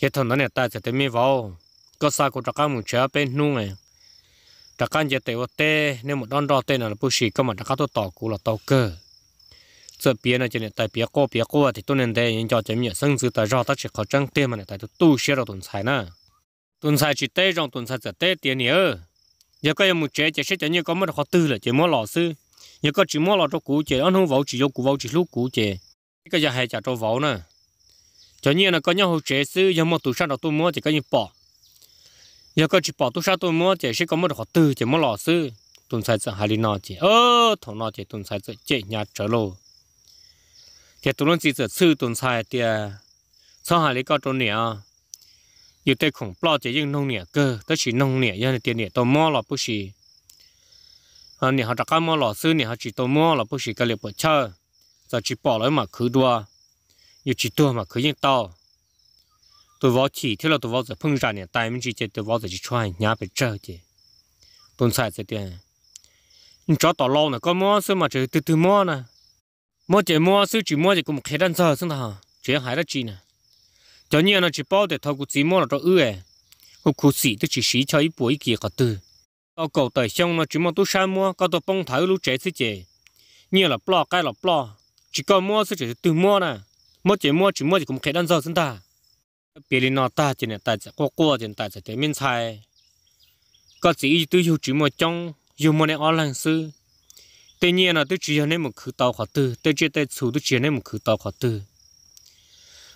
thế thằng nó này ta sẽ tới mi vào ก็ซากูตะก้ามุเช้าเป็นนุ่งไงตะก้าจะเตะว่าเต้เนี่ยหมดดอนรอเต้น่ะผู้ชีก็หมดตะก้าตัวต่อกูละต่อเกอเสื้อเปียนะจะเนี่ยแต่เปียโก้เปียโก้ที่ตัวเนี่ยเต้ยังจอดจะมีซึ่งซื้อแต่รอตั้งแต่เขาจังเต้มันเนี่ยแต่ตัวตู้เชี่ยเราตุนใส่นะตุนใส่จีเต้รองตุนใส่จะเต้เตียเนี่ยเออยังก็ยังมุเช้าจะเชี่ยจะเนี่ยก็ไม่ได้เขาตื้อเลยจะมั่วหล่อซื้อยังก็จีมั่วหล่อตัวกูเจ้าอันหูเว้าจีโยกูเว้าจีลูกกูเจ้ก็จะให้จ่าตัวเว้านะจะเนี่ยนะก็ยังหูเจ้าซื้อยังมั่วตุนชั้นเราตัวมั่วจะก็ยังปอกยังก็จะปอตุชาตัวมั่วเจ๋ชิ่งก็มั่วหัวตื้อเจ๋มั่วหล่อซื่อตุนใส่จะหาลีนอเจ๋เออถงนอเจ๋ตุนใส่จะเจ๋เนี่ยเจ๋โลเจ๋ตุนใส่จะซื่อตุนใส่เดียสหายก็ตัวเนี่ยอยู่แต่ของปลอเจ๋ยังนงเนี่ยก็ต้ชิ่งนงเนี่ยยันเดียเนี่ยตัวมั่วหล่อปุ๊ชิอันนี้เาจะก้มั่วหล่อซื่อเนี่ยเาชิงตัวมั่วหล่อปุ๊ชิก็เลยปิดเชอร์จะชิปอเลยมาคือตัวอยู่ชิตัวมาคือยิ่งโต tôi võ chỉ thế là tôi võ giờ phong trào này, tại mình chỉ chơi tôi võ giờ chỉ cho nhà nhá bị chơi chứ tôi sai chơi tiền cho tỏ lâu nữa, có mua sư mà chơi từ từ mua nè mua chơi mua sư chỉ mua chỉ cũng khé đan giờ xong thà chơi hải đó chi nè cho nhiên nó chỉ bảo để thâu cũng chỉ mua là cho ư ấy có cũng xỉ tôi chỉ xí cho ít buổi kia cả từ tao cầu tài xong nó chỉ mua tôi sang mua có tôi bông thái lúc trẻ thế chơi nhiên là bỏ, cái là bỏ, chỉ có mua sư chỉ từ mua nè mua chơi mua chỉ mua chỉ cũng khé đan giờ xong thà 别人那大件的大件，过过件大件的面菜，各自一都有这么讲，有么的阿兰斯，对你那都只有那么去到好的，对这对处都只有那么去到好的，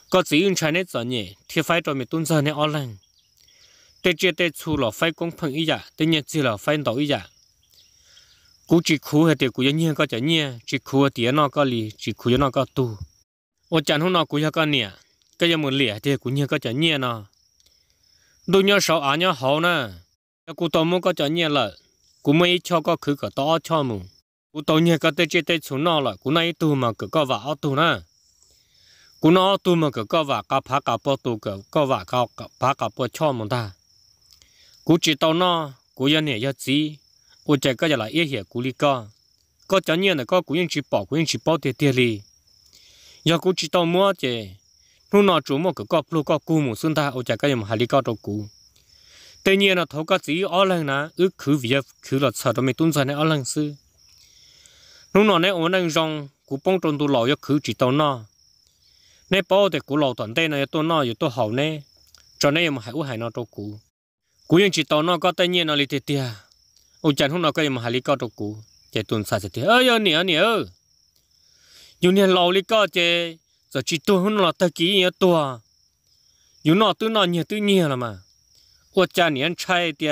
各自用产的作业，贴发着没蹲着的阿兰，对这对处了发工碰一下，对你只了发到一下。cú chỉ khu hay tiền cú dân nhiên có chả nhiên chỉ khu tiền nó có lì chỉ khu dân nó có tu ô chẳng hôm nào cú cho con nè cái gì mà lẻ thì cũng như có chả nhẹ nọ đôi nhớ sáu á nhớ hậu nè cụ tao muốn có chả nhẹ là cụ mới cho có khứ cả to cho mù cụ tao nhẹ có tê chê tê xuống nọ là cụ này tu mà cứ có vả tu nè cụ nó tu mà cứ có vả cả phá cả po tu cả có vả cả phá cả po cho mù ta cụ chỉ tao nọ cụ giờ nhẹ giờ gì cụ chạy cái gì là ít hiểu cụ lý co có chả nhẹ là có cụ yên chỉ bỏ cụ yên chỉ bỏ tiền tiền đi giờ cụ chỉ tao mua chứ lúc nọ chủ một cái cọp lúc có cù một xuân ta ở chả cái mà lìa có đâu cù tuy nhiên là thấu cái chỉ ở lăng na, ước khứ việc khứ lợt sợ đó mới tuân sai này ở lăng sư lúc nọ này ông lăng rong cú bông trôn tu lò yêu khứ chỉ tao nọ này bảo thì cú lò toàn tây này tôi nọ yêu tôi hậu này cho nên mà hãy u hại nó đâu cù cú yên chỉ tao nọ có tuy nhiên nó lì tiệt tiệt ở chẳng hôm nào cái mà lìa có đâu cù chạy tuân sai thì ơi ơi nè nè ơi dù nè lò lì có chơi giờ chỉ tôi hôn là tôi chỉ nhớ tôi nhớ nó tôi nó nhớ tôi nhớ mà ô cha nhớ trai thì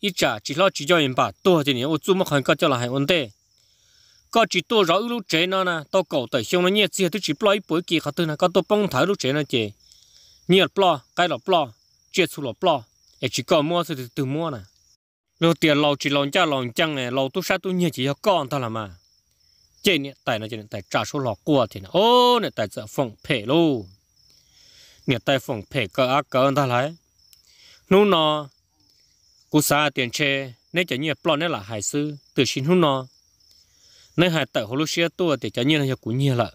ít trả chỉ lo chỉ cho em bà tôi thì nhớ ô chú mà không có cho là hai ổn đề cái chỉ tôi rồi lúc trẻ nó nè tao cầu tới xong nó nhớ chỉ tôi chỉ lo ít bữa kia khác tôi nè cái tôi bông thái lúc trẻ nó chị nhớ lo cái lọ, lo chết xuống là lo em chỉ có mua thì tự mua nè lúc tiền lâu chỉ lòng cha lòng chăng này lâu tôi sát tôi nhớ chỉ có con thôi là mà trên nè tại nó trên tại trả số lọ qua thì nó ô nè tại sợ phòng phê lô nè tại phòng phê cơ á cơ ta lại nú nó cú xa tiền che, nè chả nhiệt plon nè là hải sư từ xin hú nó nè hải tại hồ lô xe tua thì chả nhiệt là cú nhiệt là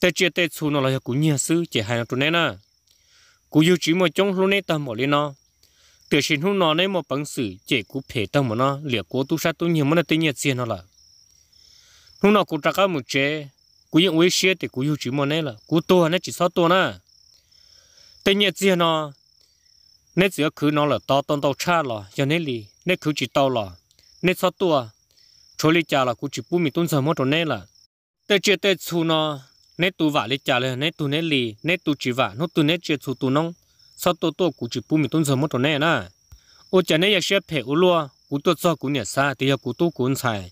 tê chia tê xu nó là cú nhiệt sư chỉ hải nó tụi nè nè cú yêu chỉ mà chống luôn nè ta mỏ lên nó từ xin hú nó nè mà bằng sự chỉ cú phê ta mà nó liệt cố tu sát tu nhiều mà nó tê nhiệt xiên nó là hôm nào cũng trắc cái một chế cú những quý xe thì cú yêu chỉ một nè là cú to nè chỉ sao to nè tên nhật gì nó nè chỉ cứ nó là to to to cha là cho nên lì nè cứ chỉ to là nè sao to chỗ lì cha là cú chỉ bù mi tuân sớm một chỗ nè là tên chơi tên chú nó nè tu vả lì cha là nè tu nè lì nè tu chỉ vả nó tu nè chơi chú tu nong, sao to to cú chỉ bù mi tuân sớm một chỗ nè nè ô cha nè nhà xe phải ô lúa cú to sao cú nhẹ xa thì giờ cú tu cú sai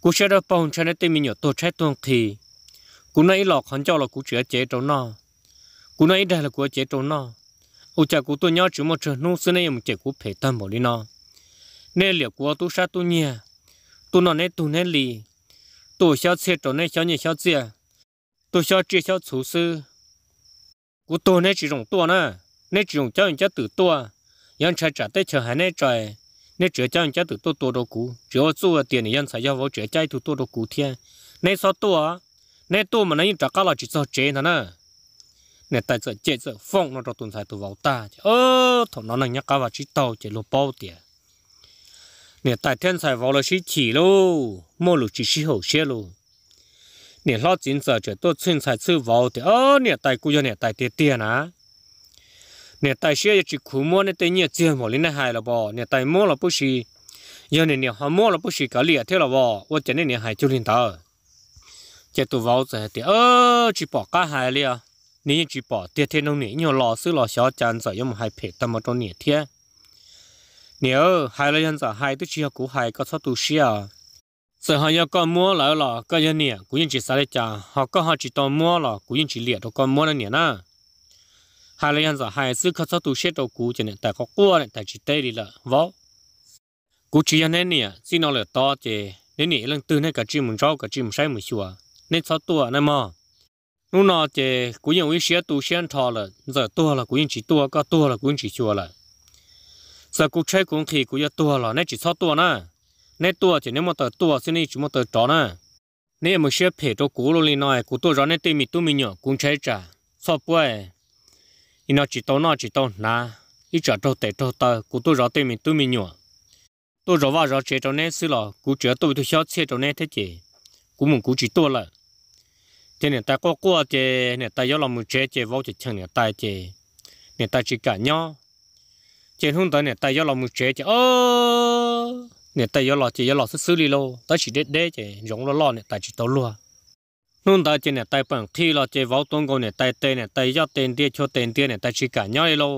cú sẽ được bông cho nên tôi mình nhớ tôi chết tuồng thì cú nãy lọ hắn cho là cú chữa chế trâu nọ cú nãy đây là cú chế trâu nọ ô cha cú tôi nhớ chỉ một trường nô xưa này một chế cú phải tâm bảo đi nọ nên liệu cú tôi sát tôi nhẹ, tôi nọ nên tôi nên lì tôi xóa xe trâu nên xóa nhia xóa xe tôi xóa chia xóa chủ sư cú tôi nên chỉ dùng tôi nè nên chỉ dùng cho những cái từ tôi những trái trả tới chờ hắn nên trời nên chữa cháy cháy từ tôi tôi đồ cũ chữa chữa tiền nhân dân xài cho vô chữa cháy từ tôi đồ cũ thiên nên sao tôi nên tôi mà nói trả cá là chỉ sao chế thôi nè nên tại sao chết sao phong nó cho tuần xài từ vào ta ơ thằng nó này nhắc cá vào chỉ tàu chỉ lô bao tiền nên tại thiên xài vào là chỉ chỉ lô mua lô chỉ chỉ hậu xe lô nên lo chính sao chữa tôi chính xài chỉ vào thì ơ nên tại cú cho nên tại tiền tiền à nè tài xe chỉ khu mua nè tay nhẹ chưa mà lên hai là bò nè tài mua là bốn xí, giờ nè nè họ mua là bốn xí cả liệt thế là bò ô chén nè nè hai chú lên tờ chạy tụ vào rồi thì ơ chỉ bỏ cả hai lìa nè chỉ bỏ tiệt thế nông nè nhiều lò xứ lò xó chán rồi yếm hai phải tâm ở trong nè thiệt. nè ơ hai là dân giờ hai tôi chỉ học cũ hai có số tu xí à rồi họ nhớ con mua lại là cái dân nè cũng chỉ sai cha họ có họ chỉ tao mua là cũng chỉ liệt đâu con mua nè nè hai lần giờ hai sư khát sao tu chết đầu cú cho nên tại có cua này tại chỉ tê đi là vó vâng. cú chỉ ăn nên nè xin nó là to chè nên nè lần tư này cả chim mình rau cả chim say mình xua nên sao tua này mà lúc nào chè cú nhận uy xía tu xén thò là giờ tua là cú nhận chỉ tua có tua là cú nhận chỉ xua là giờ cú chơi cũng khi cú nhận tua là nên chỉ sao tua nè nên tua chỉ nếu mà tới tua xin đi chỉ một tờ trò nè nên một xía phê cho cú luôn lên nói cú tua rõ nên tìm mình tu mi nhở cũng chơi trả sao vậy nó chỉ tao nó chỉ tao na ít chợ tao tệ tao tao cú tôi rõ tên mình tôi mình nhua tôi rõ vào rõ chế cho nên xí lò cú chợ tôi tôi xót xe cho nên thế chị cú mùng cú chỉ tôi là thế này ta có qua chế này ta gió lòng mù chế chế vô chế chẳng này ta chế này ta chỉ cả nhau chế không tới này ta gió lòng mù chế chế ơ này ta gió lò chế gió lò xử lý lô ta chỉ đế đế chế giống lò lo này ta chỉ tao luôn nôn ta trên này tay bằng thi là chơi vào tuần công này tay tiền này tay giáp tiền tiền cho tiền tiền này tay chỉ cả nhau đi lo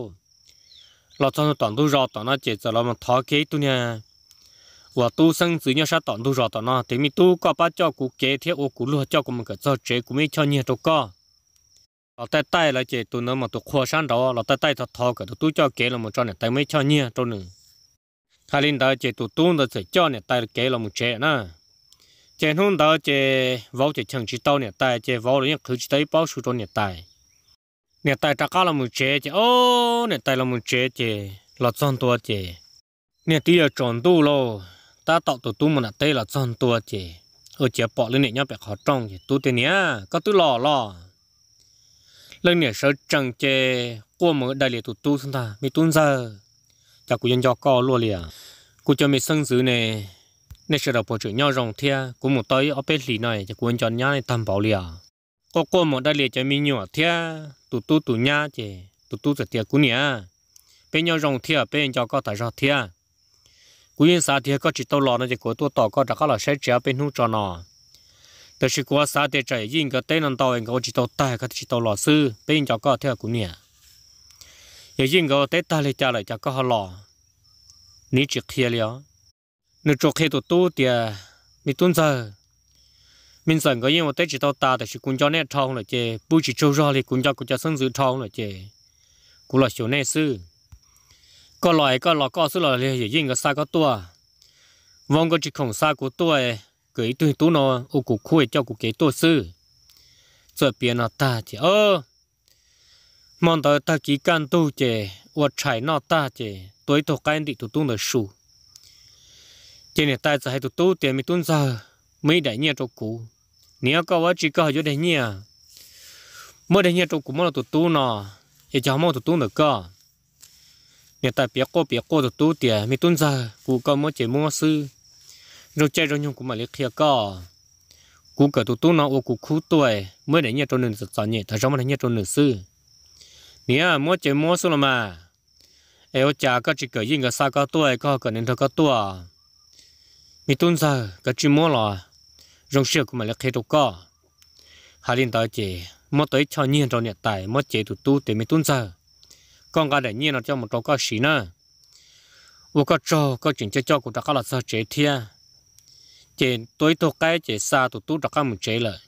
là nó toàn tu rọ toàn nó chỉ giờ là mà thọ kế tu nha và tu sinh dưới nhau sát toàn tu rọ toàn nó thì mi tu có ba cho cụ kế thiết ô cụ lúa cho cụ mình cái cho chế cụ mới cho nhiều đâu có lo tay tay là chỉ tu nó mà tu khoa sáng đó lo tay tay thọ thao cả tu cho kế là một cho này tay mới cho nhiều đâu nữa hai linh đó chỉ tu tu nó sẽ cho này tay kế là một chế nữa chế hôm đó chế vô chế chẳng chỉ tao nè tại chế vô rồi cứ chỉ tới bao số cho nè tại nè tại ta cá là một chế chế ô nè tại là một chế chế là chọn tua chế nè tí là chọn tu lo ta tạo tụ tu mà tây là chọn tua chế ở chế bỏ lên nè nhau bẻ khó trong chế tu tiền nhá có tu lò lò lên nè sợ chẳng chế qua mở đại liệt tụ tu xong ta mi tuân giờ chả cũng dân cho co luôn liền cũng cho mi sân dữ này nên sẽ được bộ trợ nhau rồng thia của một tới ở bên lì này thì cuốn cho nhau này tam bảo liền có cô một đại liệt cho mình nhỏ thia tụ tụ tụ nhá chị tụ tụ sẽ thia của nhá bên nhau rồng thia bên cho có tài rồng thia cú yên sa thia có chỉ tàu lò này chỉ của tôi tàu có đã các là sẽ chéo bên hú cho nó từ sự của sa thia chạy yên cái tên nó tàu có chỉ tàu tài có chỉ tàu lò sư bên cho có thia của nhá giờ yên cái tên ta lại trả lại cho có họ lò ní chỉ kia liền nó cho khi tổ tu thì mình tuân giờ mình sợ cái gì mà tới chỉ tao ta thì cũng cho nét thong là chè bu chỉ trâu ra thì cũng cho cũng cho sân giữ thong là chè cũng là chỗ nét sư có loại có loại có sư là gì gì cái xa có tua vong có chỉ không xa của tua cái e, tu tu nó ô cụ khui cho cụ cái tu sư rồi biến nó ta chè ơ mong tới ta kỹ can tu chè và chạy nó ta chè tối tổ cái gì tu tu nó sụt chỉ này tại sao hay tụ tu tiền mi tuân giờ mấy đại nhia trâu cụ, nếu có vợ chỉ có hay đại nhia mới đại nhia trâu cụ mỗi là tụ tu nọ thì cho mỗi tụ tu được cơ nếu ta biết cô biết cô tụ tu tiền mi tuân giờ cụ có mới chỉ mua sư rồi chơi rồi nhung cụ mà lấy kia cơ cụ cả tụ tu nọ ô cụ khu tuổi mới đại nhia trâu nửa sợ nhỉ thật ra mỗi đại nhia trâu nửa sư nếu mới chỉ mua sư là mà ai ở nhà có chỉ có yên cái sao có tuổi có cần nên thọ có tuổi thì tuân giờ cái chuyện mua là rong sữa của mình là khéo có hà liên tới chị mất tới cho nhiên rồi nhận tại mất chị tụt tu thì mình tuân giờ con gái để nhiên nó cho một trâu có xí nữa u có cho có chuyện cho cho của trâu là sao chế thia chị tối tôi cái chị xa tụt tu trâu một chế lại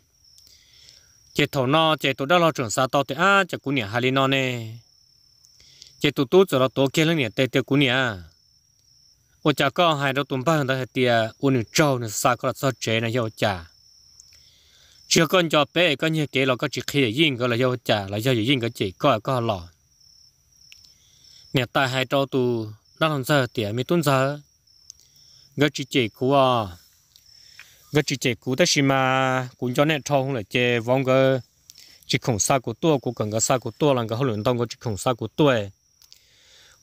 chị thầu nó chị tụt đó lo trưởng xa to thì à chị cũng nhà hà liên nó nè chị tụt tu rồi là tổ kia lên nhà tê tê cũng nhà 我家刚还到东北上头还点，我能找呢啥个了找这呢要家，只要跟家白跟你给了个只可以应个了要家，了要应个这个个了，你大海找都那能找点没蹲着，个只这个啊，个只这个的是嘛，公交那超了这往个只空啥个多，我跟个啥个多，啷个后轮当个只空啥个多，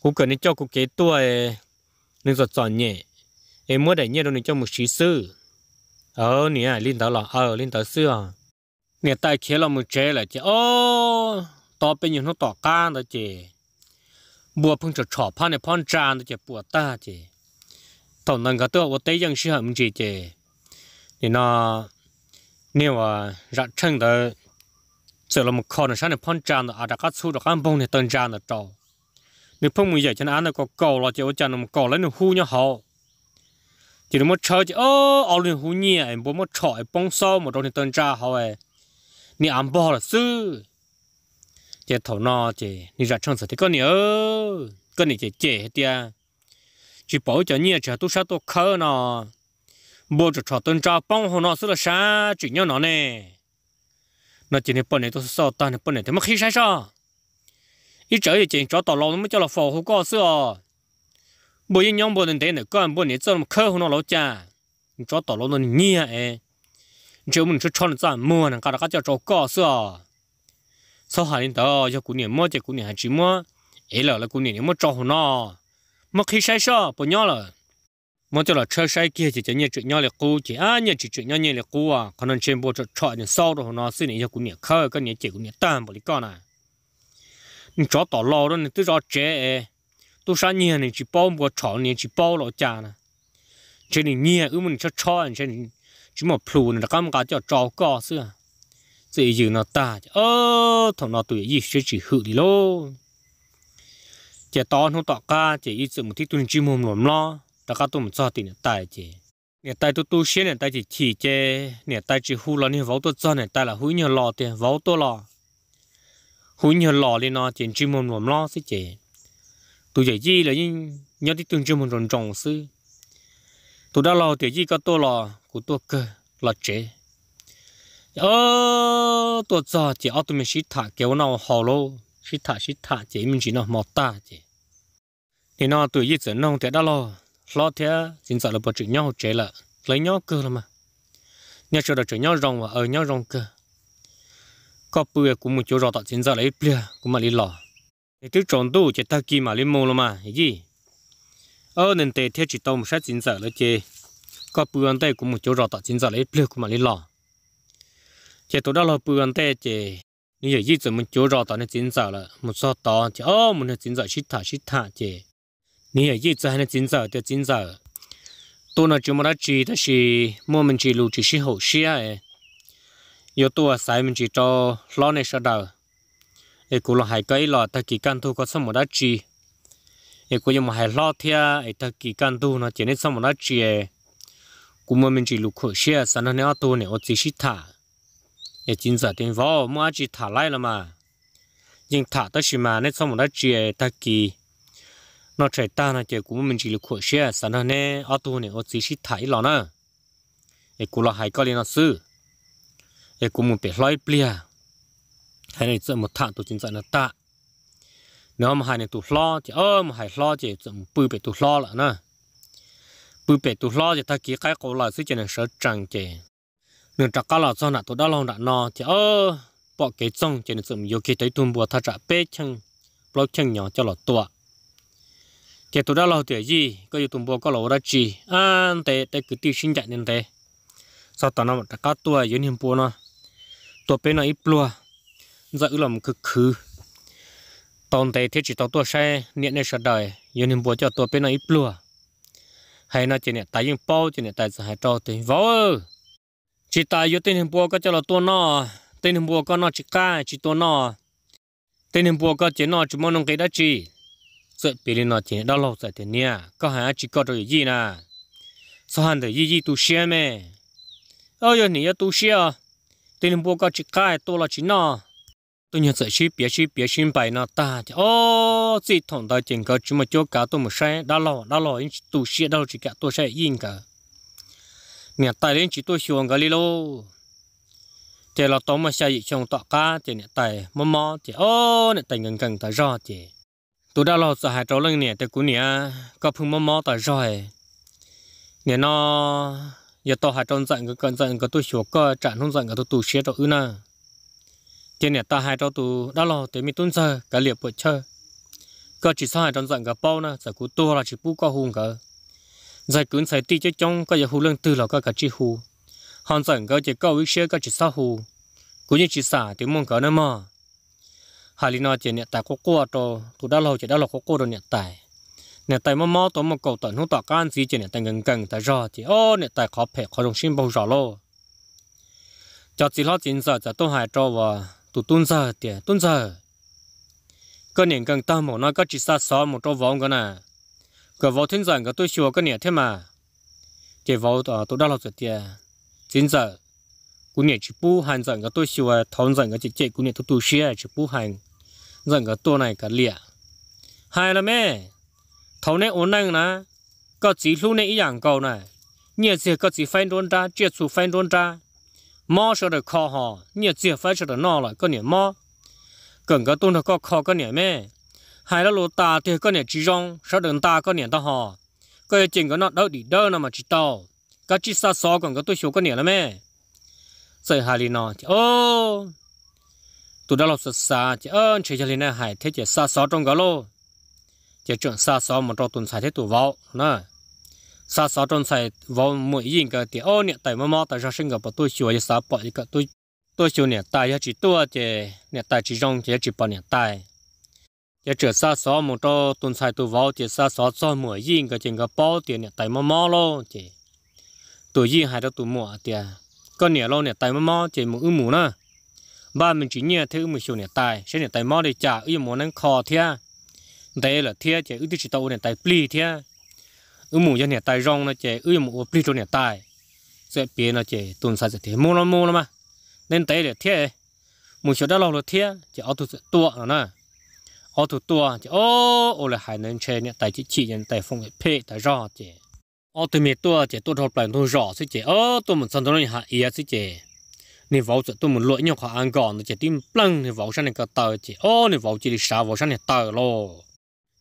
我跟你叫个给多诶。nên giọt giọt nhẹ em mua để nhẹ đâu nên cho một xí sư ờ nè à linh tảo lọ ờ linh tảo sư à nè tại kia là một chế là chế ô to bên những nó to can đó chế bùa phun cho chọp phan này phan tràn đó chế bùa ta chế tàu năng cả tôi có tôi ยัง sư hầm gì chế nè nó nếu mà rạch chân đó sợ là một con nó sáng này phan tràn đó à đã cắt xuống đó cán bông này tân tràn đó trâu 你碰没见，像俺那个狗了，就我讲那么狗了，你呼你好，就那么吵就哦，奥林呼你，哎，不么吵，哎，帮手么东西蹲扎好哎，你俺不好了事，这头脑这，你咋成死的个你哦，个你这这的，就保证你这多少多可呢，不就吵蹲扎帮好那是了啥，就要哪呢？那今天本来都是少，但是本来他妈黑啥啥。一找一见找到老，没叫了防护告诉哦。不一样不能等的，干不你这么客户那老家，你找到老那你哎，你这么去穿的怎么呢？嘎达嘎叫找告诉哦。sau hai năm đó, cho cô niệm mua cho cô niệm hai chỉ mua, ấy là cô niệm mua trâu nó, mua khi sai sao, bao nhiêu là, mua cho là chơi sai kia chỉ chỉ nhẹ nhau là cô chỉ à nhẹ chỉ chỉ nhau nhẹ là à, còn nên bộ cho chọn những sau đó nó xin để cho cô niệm khơi, cái niệm chỉ cô niệm tan bỏ đi con này chó tỏ lo đó nên tôi rõ trẻ tôi sáng nhiều này chỉ bao một chó này chỉ bao lọ cha nè trên này nhiều ư mình cho cho anh trên chỉ một phù này là cam cá cho chó cò xưa dễ dữ nó ta tuổi gì sẽ chỉ hự đi lô trẻ to không tọ ca trẻ ít một tí tuần chim hôm lồm lo ta cá tôi một cho tiền tài trẻ nè tay tôi tu xí chỉ chỉ chê nè tay chỉ hu lo nè vấu tôi cho nè tay là hu nhiều lo tiền vấu hú nhiều lò lên nó tiền chuyên môn làm lo chứ chế, tôi giải chi là những nhớ đi tương chuyên môn rồng rồng sư tôi đã lo tiểu chi có tôi lò của tôi cơ là chế ờ tôi giờ chị ở tôi mình xí thả kéo nào hồ lô xí thả xí thả chị mình chỉ nó mọt ta chị thì nó tôi gì dẫn nông thế đã lo lo thế chính sợ là bỏ chữ nhau chế là lấy nhau cơ là mà nhà chỗ đó chuyện nhau rồng và ở nhau rồng cơ có bự cũng một chỗ rõ tạo chiến ra lấy bia cũng mà lấy lò thì thứ tròn đủ chỉ ta kỳ mà lấy mồ lắm mà gì ở nền tề theo chỉ tao một sát chân ra lấy chơi. có bự anh ta cũng một chỗ rõ tạo chiến ra lấy bia cũng mà lấy lò chỉ tôi đó là bự anh ta chỉ như vậy chỉ từ một chỗ rõ tạo nên chiến ra là một số to chỉ ô một nền chiến ra shit thả xí thả chỉ như vậy chỉ từ hai nền chiến ra theo chiến ra tôi nói chúng mà đã chỉ là chỉ mình chỉ lưu chỉ sĩ hậu sĩ ấy yếu tố sai mình chỉ cho lo này sao đâu, ấy cũng là hai cái là ta kỳ căn thu có xong một đá chi ấy cũng mà hai lo thia ấy ta kỳ căn thu nó chỉ nên xong một đá chi cũng mà mình chỉ lục khởi xe sao nó neo tu này ở chỉ xịt thả ấy chính giờ tiền võ mà chỉ thả lại là mà nhưng thả tới xí mà nên xong một đá chi ta kỳ nó chạy ta nó chỉ cũng mình chỉ lục khởi xe sao nó neo tu này ở chỉ xịt thả ít lo nữa ấy cũng là hai cái là nó e cũng muốn bị lôi bia hay này chậm một thằng tụ chính chọn là ta nếu mà hai này tụ lo thì ơ mà hai lo thì chậm bự bị tụ lo là nè bự bị tụ lo thì ta kỹ cái cổ là suy cho nên sợ trăng chứ nếu trả cá là do nãy tụ đã lo đã no thì ơ bỏ cái trong cho nên chọn yêu cái tới tuôn bùa ta trả bê chăng lo chăng nhỏ cho là tua thì tụ đã lo thì gì có yêu tuôn bùa có là ở đây, an thế thế cứ tiêu sinh chạy nên thế sau đó nó trả cá tua yến niệm bùa nó bên này ít giờ ư làm cực khứ tồn tại thiết chỉ tao tua xe niệm này sợ đời yên hình bùa cho tôi bên này ít plua hay nó chỉ niệm tại những bao chỉ niệm tại sự hại cho thì vỡ chỉ tại yếu tên hình bùa có cho là tôi nọ tên hình bùa có nó chỉ ca chỉ tôi nọ tên hình bùa có chỉ nọ chỉ mong nông cái đó chỉ sợ bị nó chỉ đau lòng sợ thì nha có hả chỉ có rồi gì nè sao hẳn thì gì gì tu xe mẹ ôi giờ nỉ tu xe à tiền bố có chỉ cái tôi là chỉ nó tôi nhận sự chi biết chi biết xin bài nó ta thì ô chỉ thằng đại tiền cơ chỉ mà cho cả tôi một sai đã lo đã lo anh tu sĩ đâu chỉ cả tôi sai yên cả nhà tài đến chỉ tôi xuống cái gì lô thì là tôi mà sai trong tọa cá thì nhà tài mò mò thì ô nhà tài gần gần tài rõ thì tôi đã lo sợ hai cháu lần nè thì cũng nè có phương mò mò tài rồi nè nó giờ tao hai trong dặn cái cơn giận cái tôi sửa cơ trả không dặn cái tôi tù xé cho ư na trên này ta hai cho tù đã lo tới mi tuân giờ cái liệp bự chơi cơ chỉ sai trong dặn cái bao na giờ cú tua là chỉ bu có hùng cả giờ cứ sai ti chết trong cái giờ hù lưng từ là cái cái chỉ hù hoàn giận cái chỉ câu ít xé cái chỉ sao hù cũng như chỉ xả tiếng mong cả nữa mà hai lý nói trên này ta có cô cho tù đã lo chỉ đã lo có cô rồi này tài nè tại mà mò tao mà cầu tận không tọa can gì chỉ nè tại gần gần tại rõ thì ô nè tại khó phải khó đồng xin bao rõ lo cho chỉ lo chính giờ cho tôi hại cho và tụt tuân giờ thì tuân giờ cái nè gần ta một nó cái chỉ sát xó một chỗ vòng cái nè cái vòng thiên rằng cái tôi xua cái nè thế mà cái vòng tao tôi đã lo rồi thì chính giờ cũng nè chỉ bu hành rằng cái tôi xua thon rằng cái chỉ chỉ cũng nè tôi tu sửa chỉ bu hành rằng cái tôi này cái lìa hai là mẹ thầu này ổn năng nè có chỉ lúc này ý dạng cầu này nhiều gì có chỉ phanh đôn ra chuyện chủ phanh đôn ra mò sợ được khó họ nhiều gì phải sợ được nọ lại có nhiều mò cái có tuân có khó có nhiều mẹ hai đó lô ta thì có nhiều chỉ rong sợ được ta có nhiều ta họ có chuyện cái nọ đâu đi đâu nào mà chỉ tàu cái chỉ xa sao gần cái tôi số có nhiều lắm mẹ rồi hai lì nọ ô tụi đó lọc sợ xa chứ ơn chỉ cho lên này hải thế chỉ xa xó trong cái lô จะจนซาซอมันรอตุนใส่ที่ตัววอลนะซาซอจนใส่วอลมวยยิงก็เดี๋ยวเนี่ยแต่มอมอแต่จะซึ่งกับตัวชัวจะสาปอยก็ตัวตัวชัวเนี่ยตายจะจีตัวเจเนี่ยตายจีจงจะจีปอเนี่ยตายจะเจอซาซอมันรอตุนใส่ตัววอลจะซาซอซ้อมวยยิงก็จึงกับป้อเดี๋ยวเนี่ยแต่มอมอโลเจตัวยิงหายตัวหมัวเดี๋ยวก็เนี่ยเราเนี่ยแต่มอมอเจมืออื้อหมูนะบ้านมันจีเนี่ยเธอมือชัวเนี่ยตายเช่นเนี่ยแต่มอได้จ่าอื้อหมูนั้นคอเทีย đây là thiệt chỉ ưu tiên chỉ tàu này tài pli thiệt ưu mù dân này tài rong nó chỉ ưu mù pli chỗ này tài, sẽ biến nó chỉ tuần sai sẽ thế mua nó mua nó mà nên đây là thiệt mù chỗ đã lâu rồi thiệt chỉ ô tô tua rồi nè ô tô tua chỉ ô ô là hải nền chơi này tài chỉ chỉ nhân tài phong phê tài rong chỉ ô tô mì tua chỉ tua thọt lại tua rọ sẽ chỉ ô tua một sân tôi này hạ ý sẽ chỉ nè vợ tôi tôi muốn lỗi nhau khó ăn gòn chỉ tim plăng nè vợ sang này cái tờ chỉ ô nè vợ chỉ đi sao vợ sang này tờ lo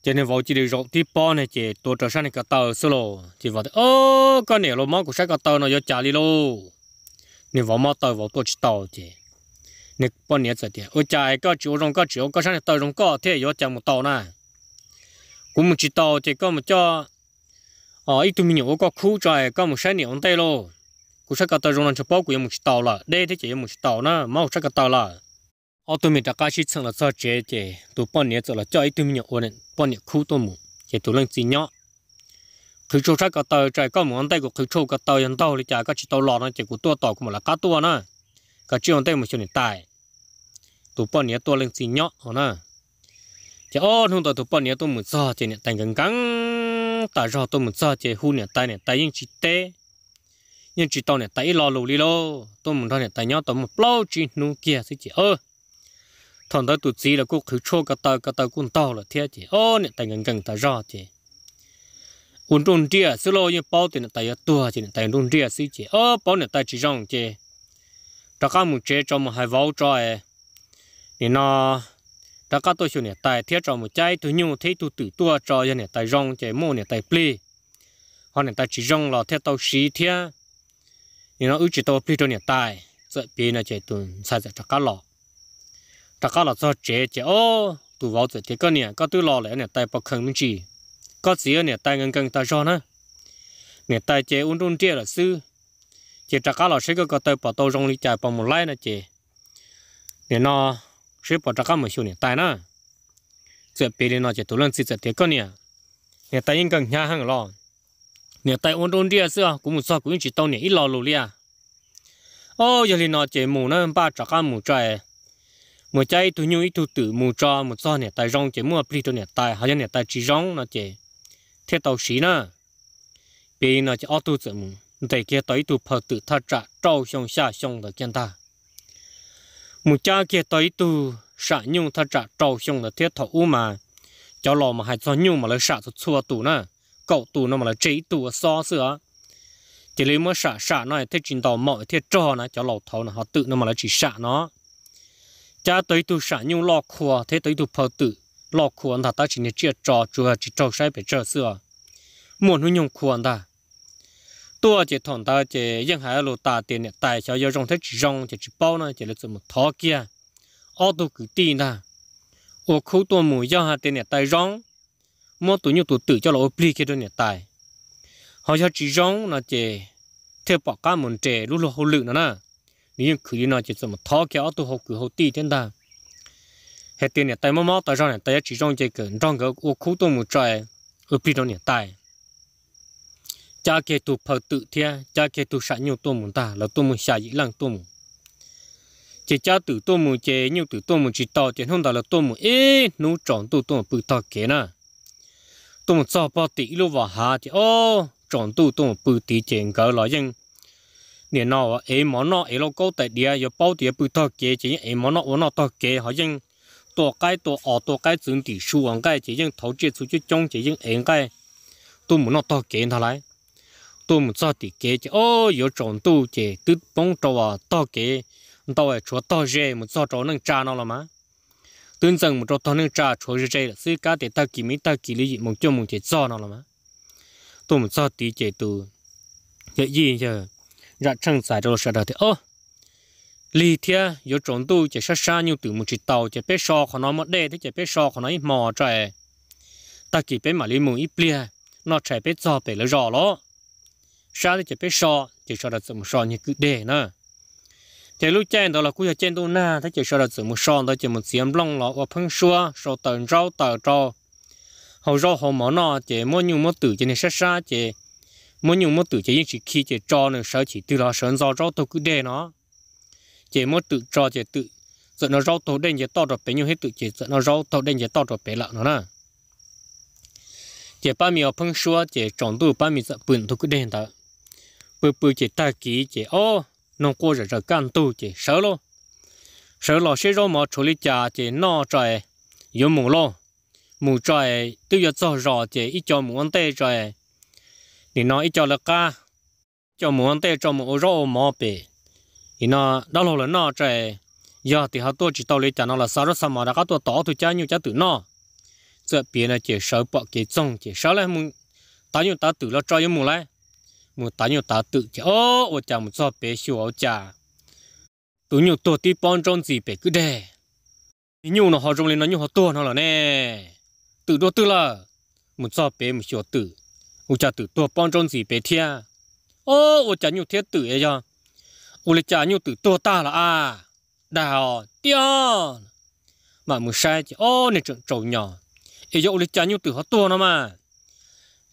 cho nên vào chỉ để rộng tiếp bao này chỉ tổ trở sang này cả tàu xô lô chỉ vào thì ô con này lô máu của sát cả tàu nó do trả đi lô nên vào máu tàu vào tổ chỉ tàu chỉ nên bao nhiêu giờ thì ô chạy có chỗ rộng có chỗ có sang này tàu rộng có thế do chẳng một tàu nè cũng một chỉ tàu chỉ có một cho ờ ít tuổi mình nhổ có khu trời có một sang này ông tây lô của sát cả tàu rộng là chỗ bao của một chỉ tàu là đây thế chỉ một chỉ tàu nè máu sát cả tàu là ở tụi mình đã cá sĩ sang là sao chế chế tụi bọn nhé rồi là cho ấy tụi mình ổn định bọn nhé khu tụi mình chế tụi lần gì nhá khi chỗ trái cả tàu chạy, có một anh tay của khi chỗ cả tàu anh tàu thì chạy có chỉ tàu lò nó chỉ có tua tàu cũng một là cá tua nữa cả chiều anh tay một chuyện tài tụi bọn nhé tua lần gì nhá hả nè chế ôn không tàu tụi bọn nhé tụi mình sao chế Này thành gần gắng tại sao tụi mình sao chế hu nhé tay này, tay nhưng chỉ tê nhưng chỉ tàu nhé tay lò lù đi lô tụi mình thôi này tay nhá tụi mình bao chỉ nu kia sẽ chỉ ơ thằng ta tụt gì là cô khử cho cả tờ cả tờ cũng to là thế chị ô nè tài ngân ngân tài rõ chị quân trung địa xí lô như bao tiền tài tua chị tài run địa xí chị ô bao nè tài chỉ rong chị ta cả một chế cho một hai vấu cho ấy thì nó ta cả tôi chịu nè tài thiết cho một trái tôi nhung thấy tụt tự tua cho nè tài rong chị mua nè tài ple, họ nè tài chỉ rong là thiết tàu xí thiết thì nó ước chỉ tàu ple cho nè tài sợ pli nè chị tuần sai sẽ ta cá lọ Oh, ta có là cho chế chế ô tụ vào rồi thì con nè có tư lo lẽ nè tay bọc khẩn mình chỉ có gì nè tay ngân ngân ta cho nữa nè tay chế uốn uốn chế là sư chế ta có là sẽ có tay bọc tàu rong lý chạy bọc một lái nè chế nè nó sẽ bọc ta có một số nè tay nữa giờ bề lên nó chế tụ lên sẽ thì con nè nè tay ngân ngân nhà hàng lo nè tay uốn uốn chế sư cũng một số cũng chỉ tàu nè ít lo lù liền ô giờ thì nó chế mù nè ba trả cá mù trời một chai tụi nhau ít tụi tự mua cho một do này tài rong chỉ mua plito này tài hay này tài chỉ rong nó chỉ thế tàu sĩ nè bị nó chỉ ở tụi tự mua để kia tới tụi phật tự thắt trả trâu xong xa xong được kiến ta một cha kia tới tụi xả nhung thắt trả trâu xong được thiết thọ u mà cháu lò mà hay cho nhung mà lấy xả cho chua tụi nè cậu tụi nó mà lấy chế tụi so sữa chỉ lấy mua xả xả nó thiết chính tàu mọi thiết cho nè cháu lò thầu nè họ tự nó mà lấy chỉ xả nó cha tới tu sản nhung lọ khua thế tới tu phật tử lọ khua ta ta chỉ nên chia trò chùa chỉ trò sai phải trò xưa muốn nuôi nhung khua ta tua chỉ thằng ta chỉ dân hải lô ta tiền này tài sao yêu trong thế chỉ rong chỉ chỉ bao này, chỉ là một thọ kia ô tu cứ tin ta ô khu tua muốn do hà tiền này tài rong mua tụ nhu tụ tự cho là ô pli kia tiền này tài họ cho chỉ rong là chỉ theo bỏ cá muốn trẻ luôn lúc hậu lự nữa nè nếu cứ nào chỉ dùng tháo cái áo tu học cứ học tí trên ta hết tiền này tay máu tay răng này tay chỉ răng chỉ cần răng cái ô khu tu một trái ở bên đó này tay cha kia tu phật tự thiên cha kia tu sạch nhiều tu muốn ta là tu muốn xả dĩ lăng tu muốn chỉ cha tự tu muốn chỉ nhiều tự tu muốn chỉ tao chỉ không đó là tu muốn ê nô tròn tu tu bự tao kia na tu muốn cho bao tỷ luôn vào hà chỉ ô tròn tu tu bự tỷ chỉ cái là nhưng nè nó ấy món nó ấy nó câu tại địa giờ bao địa bự to kế chỉ ấy món nó nó to kế họ chẳng tổ cái tổ ở tổ cái chuẩn thì số hàng cái chỉ chẳng thấu chế số chứ trong chỉ chẳng ăn cái tôi muốn nó to kế thà lại tôi muốn cho tỷ kế chứ ô giờ chọn tu chế tự bông trâu à to kế tao ấy chúa to rẻ muốn cho trâu nâng cha nó là má tương rằng một cho to trả, cha chúa rẻ là sư cá để ta kỳ mấy ta kỳ lý gì một chỗ một chế cho nó là má tôi muốn cho tỷ chế từ vậy gì chứ ra trăng xài rồi sợ đời thì ơ lì thia yếu trốn tu chỉ sát sa nhiều từ một chỉ tàu chỉ bé so của nói một đề thì chỉ bé so của nói ít mò trời ta chỉ bé mà lì mù ít plia nó chạy bé giò bé lỡ giò lo xa thì chỉ bé so chỉ sợ đời sự một so như cứ đề nữa chỉ lúc chen đó là cứ chen tu na thấy chỉ sợ đời sự một so đó chỉ một xiêm long lọ và phăng xua so tờ rau tờ trâu hầu rau hầu mỏ nọ chỉ mua nhiều mua tử chỉ nên sát sa chỉ mỗi nhung mỗi tự chế những chỉ khi chế cho nữa sợ chỉ từ đó sợ do rau tôi cứ đê nó chế mỗi tự cho chế tự sợ nó rau tôi đen chế to rồi bé nhung hết tự chỉ sợ nó rau tôi đen chế to rồi bé lợn nó nè chế ba mi ở phong xua chế trồng tu ba mi sợ dạ bùn tôi cứ đen đó bự bự chế ta kỹ chế ô nông qua rồi rồi can tu chỉ sợ luôn sợ lo sẽ rau mà 处 lý chả chỉ no trời yếu mù lo mù trời tự giờ cho rò chế ít cho mù ăn tê trời 你那一叫了个，叫门的叫门肉毛呗，你那到了了那这，要得好多知道了，讲那了啥了什么的，好多打土家牛家土那，这边呢介绍把给种介绍了么，打牛打土了找一么来，么打牛打土就哦，我讲么做别修我家，土牛多的帮种子别个的，牛那好种的那牛好多那了呢，土多土了，么做别么小土。我家 tự 多帮中子别天，哦，我家牛天 tử 哎呀，我的家牛 tử 多大了啊？大哦，掉，嘛木晒去哦，你整走鸟，哎呀，我的家牛 tử 好多了嘛，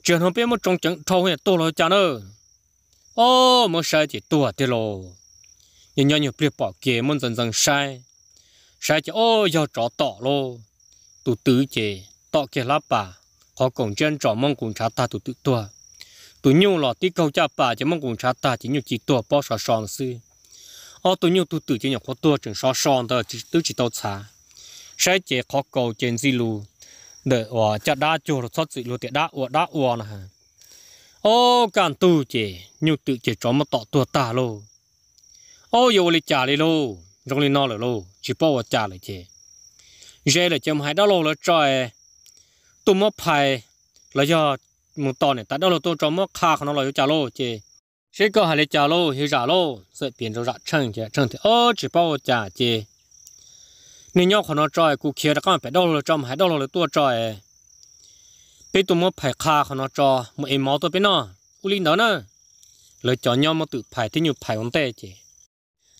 全后边么中整超会多了家呢，哦，木晒去多的喽，人家牛别宝给么真真晒，晒去哦要找到喽，都 tử 去到给喇叭。họ còn chân trò mong cùng cha ta tụi tự tua tụi nhau lọ tí câu cha bà chỉ mong cùng cha ta chỉ nhiều chỉ tua bao sò sòn sư họ tụi nhau tụi tự chỉ nhiều khó tua chừng sò sòn tờ chỉ tự chỉ tàu xả sẽ chỉ khó cầu trên di lù để ở cha đa chùa rồi thoát dị lù tiệt đá ở đá ở nè ô cản tu chỉ nhiều tự chỉ trò mà tọt tua ta lô ô yêu lịch trả lì lô trong lì nó lì lô chỉ bao ở trả lì chỉ giờ là chấm hai đó lô là trời tụ mò phải là do một tòn này ta đâu là tôi cho mò kha không nó là do trả lô chứ có hai lệ trả lô hiểu trả lô sẽ biến cho ra chân chứ chân thì ô chỉ bao trả chứ nên nhau không nó trời cụ kia là các phải đâu là trong hay đâu là tôi trời bây tụ mò phải kha không nó cho một em máu tôi bên nó u linh nữa lời cho nhau mà tự phải thì nhiều phải vấn đề chứ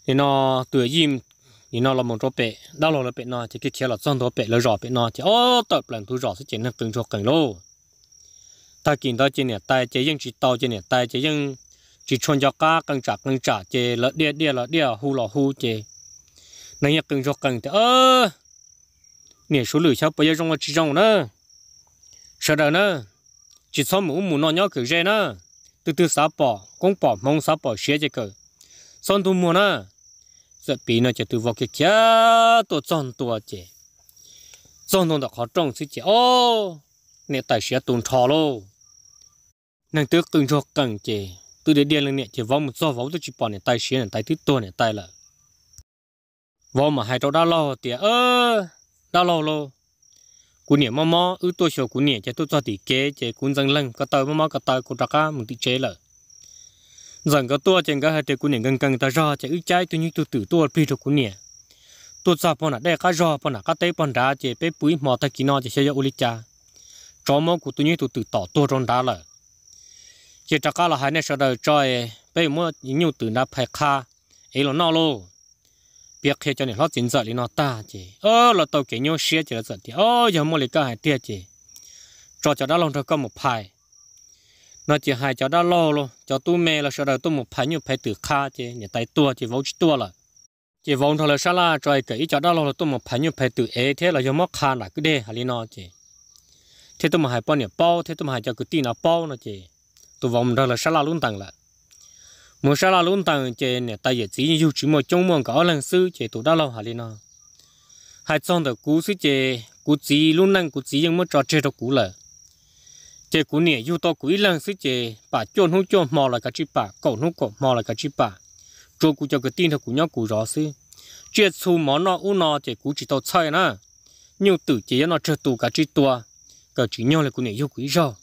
nên nó tự im là 你那了蒙着白，那了了白呢，就给贴了脏多白了绕白呢，就哦，到本土绕是只能跟着跟喽。ta kiến đó chỉ nè tai chỉ những chỉ tàu chỉ nè ta chỉ những chỉ chôn cho cá căng trả căng trả chỉ lợn đĩa đĩa lợn đĩa hu lò hu chỉ nãy giờ căng cho căng thì ơ này số lượng sao bây giờ trong chỉ trong nữa sợ đâu nữa chỉ số mũ mũ nó nhớ cử gì nữa từ từ xả bỏ công bỏ mong xả bỏ xé chỉ cử son tu mua nữa giờ bị nó chỉ từ vào cái kia tổ chọn tổ chế chọn nó đã khó trồng sự chế ô nè tài xế tồn trò lô nàng tước từng cho cần chế từ để điên lên nè chỉ vòng một do vòng tôi chỉ bỏ nè tài xế nè tài thứ tổ nè tài là vòng mà hai trâu đã lo thì ơ đã lo lô cú nè mò mò ư tôi sợ cú nè chỉ tôi cho thì kế chế cú răng lăng cái tàu mò mò cái tàu cô trắc cá mình tự chế là rằng cái tua chẳng cái hai cái cún này gần gần ta ra chạy ít trái tôi như tôi tự tua pi được của này tôi sao phần nó đây cái ra phần nó cái tay phần đá chỉ bé bụi mò ta kí nó chỉ xây uli cha cho mò của tôi như tôi tự tỏ tua trong đá là chỉ chắc là hai này sau đó cho bé mò nhiều từ nó phải kha ấy là nó luôn biết khi cho nên nó chính giờ thì nó ta chỉ ơ là tàu cái nhau xe chỉ là giờ thì ơ giờ mua lấy cái hai tia chỉ cho cho đã lòng cho có một phải nó chỉ hai cháu đã lo luôn cháu tu mê là sau đó tôi một phải như phải từ kha chứ nhà tay tua chỉ vốn tua là chỉ vốn thôi là sao là trời cái cháu đã lo là tôi một phải như phải từ é thế là do mắc kha là cứ đê hà lý nó chứ thế tôi mà hai bao nhiêu bao thế tôi mà hai cháu cứ tin là bao nó chứ tôi vòng thôi là sao là luôn tặng là, một sao là luôn tặng chứ nhà tay giờ chỉ như chỉ một chung một cái lần sư chứ tôi đã lo hà lý nó hai trong đó cú sư chứ cú chỉ luôn năng cú chỉ nhưng mà trò chơi được cú là chế cú nè yêu to cú lang sứ sức chế bà chôn hú chôn mò lại cái chi bà cổ hú cổ mò lại cái chi bà chỗ cú cho cái tin thằng cú nhóc cú rõ xí chế xu mò nó u nó chế cú chỉ tao sai nè nhiều tử chế nó chơi tù cái chi tua cả chỉ nhau là cú nè yêu cú rõ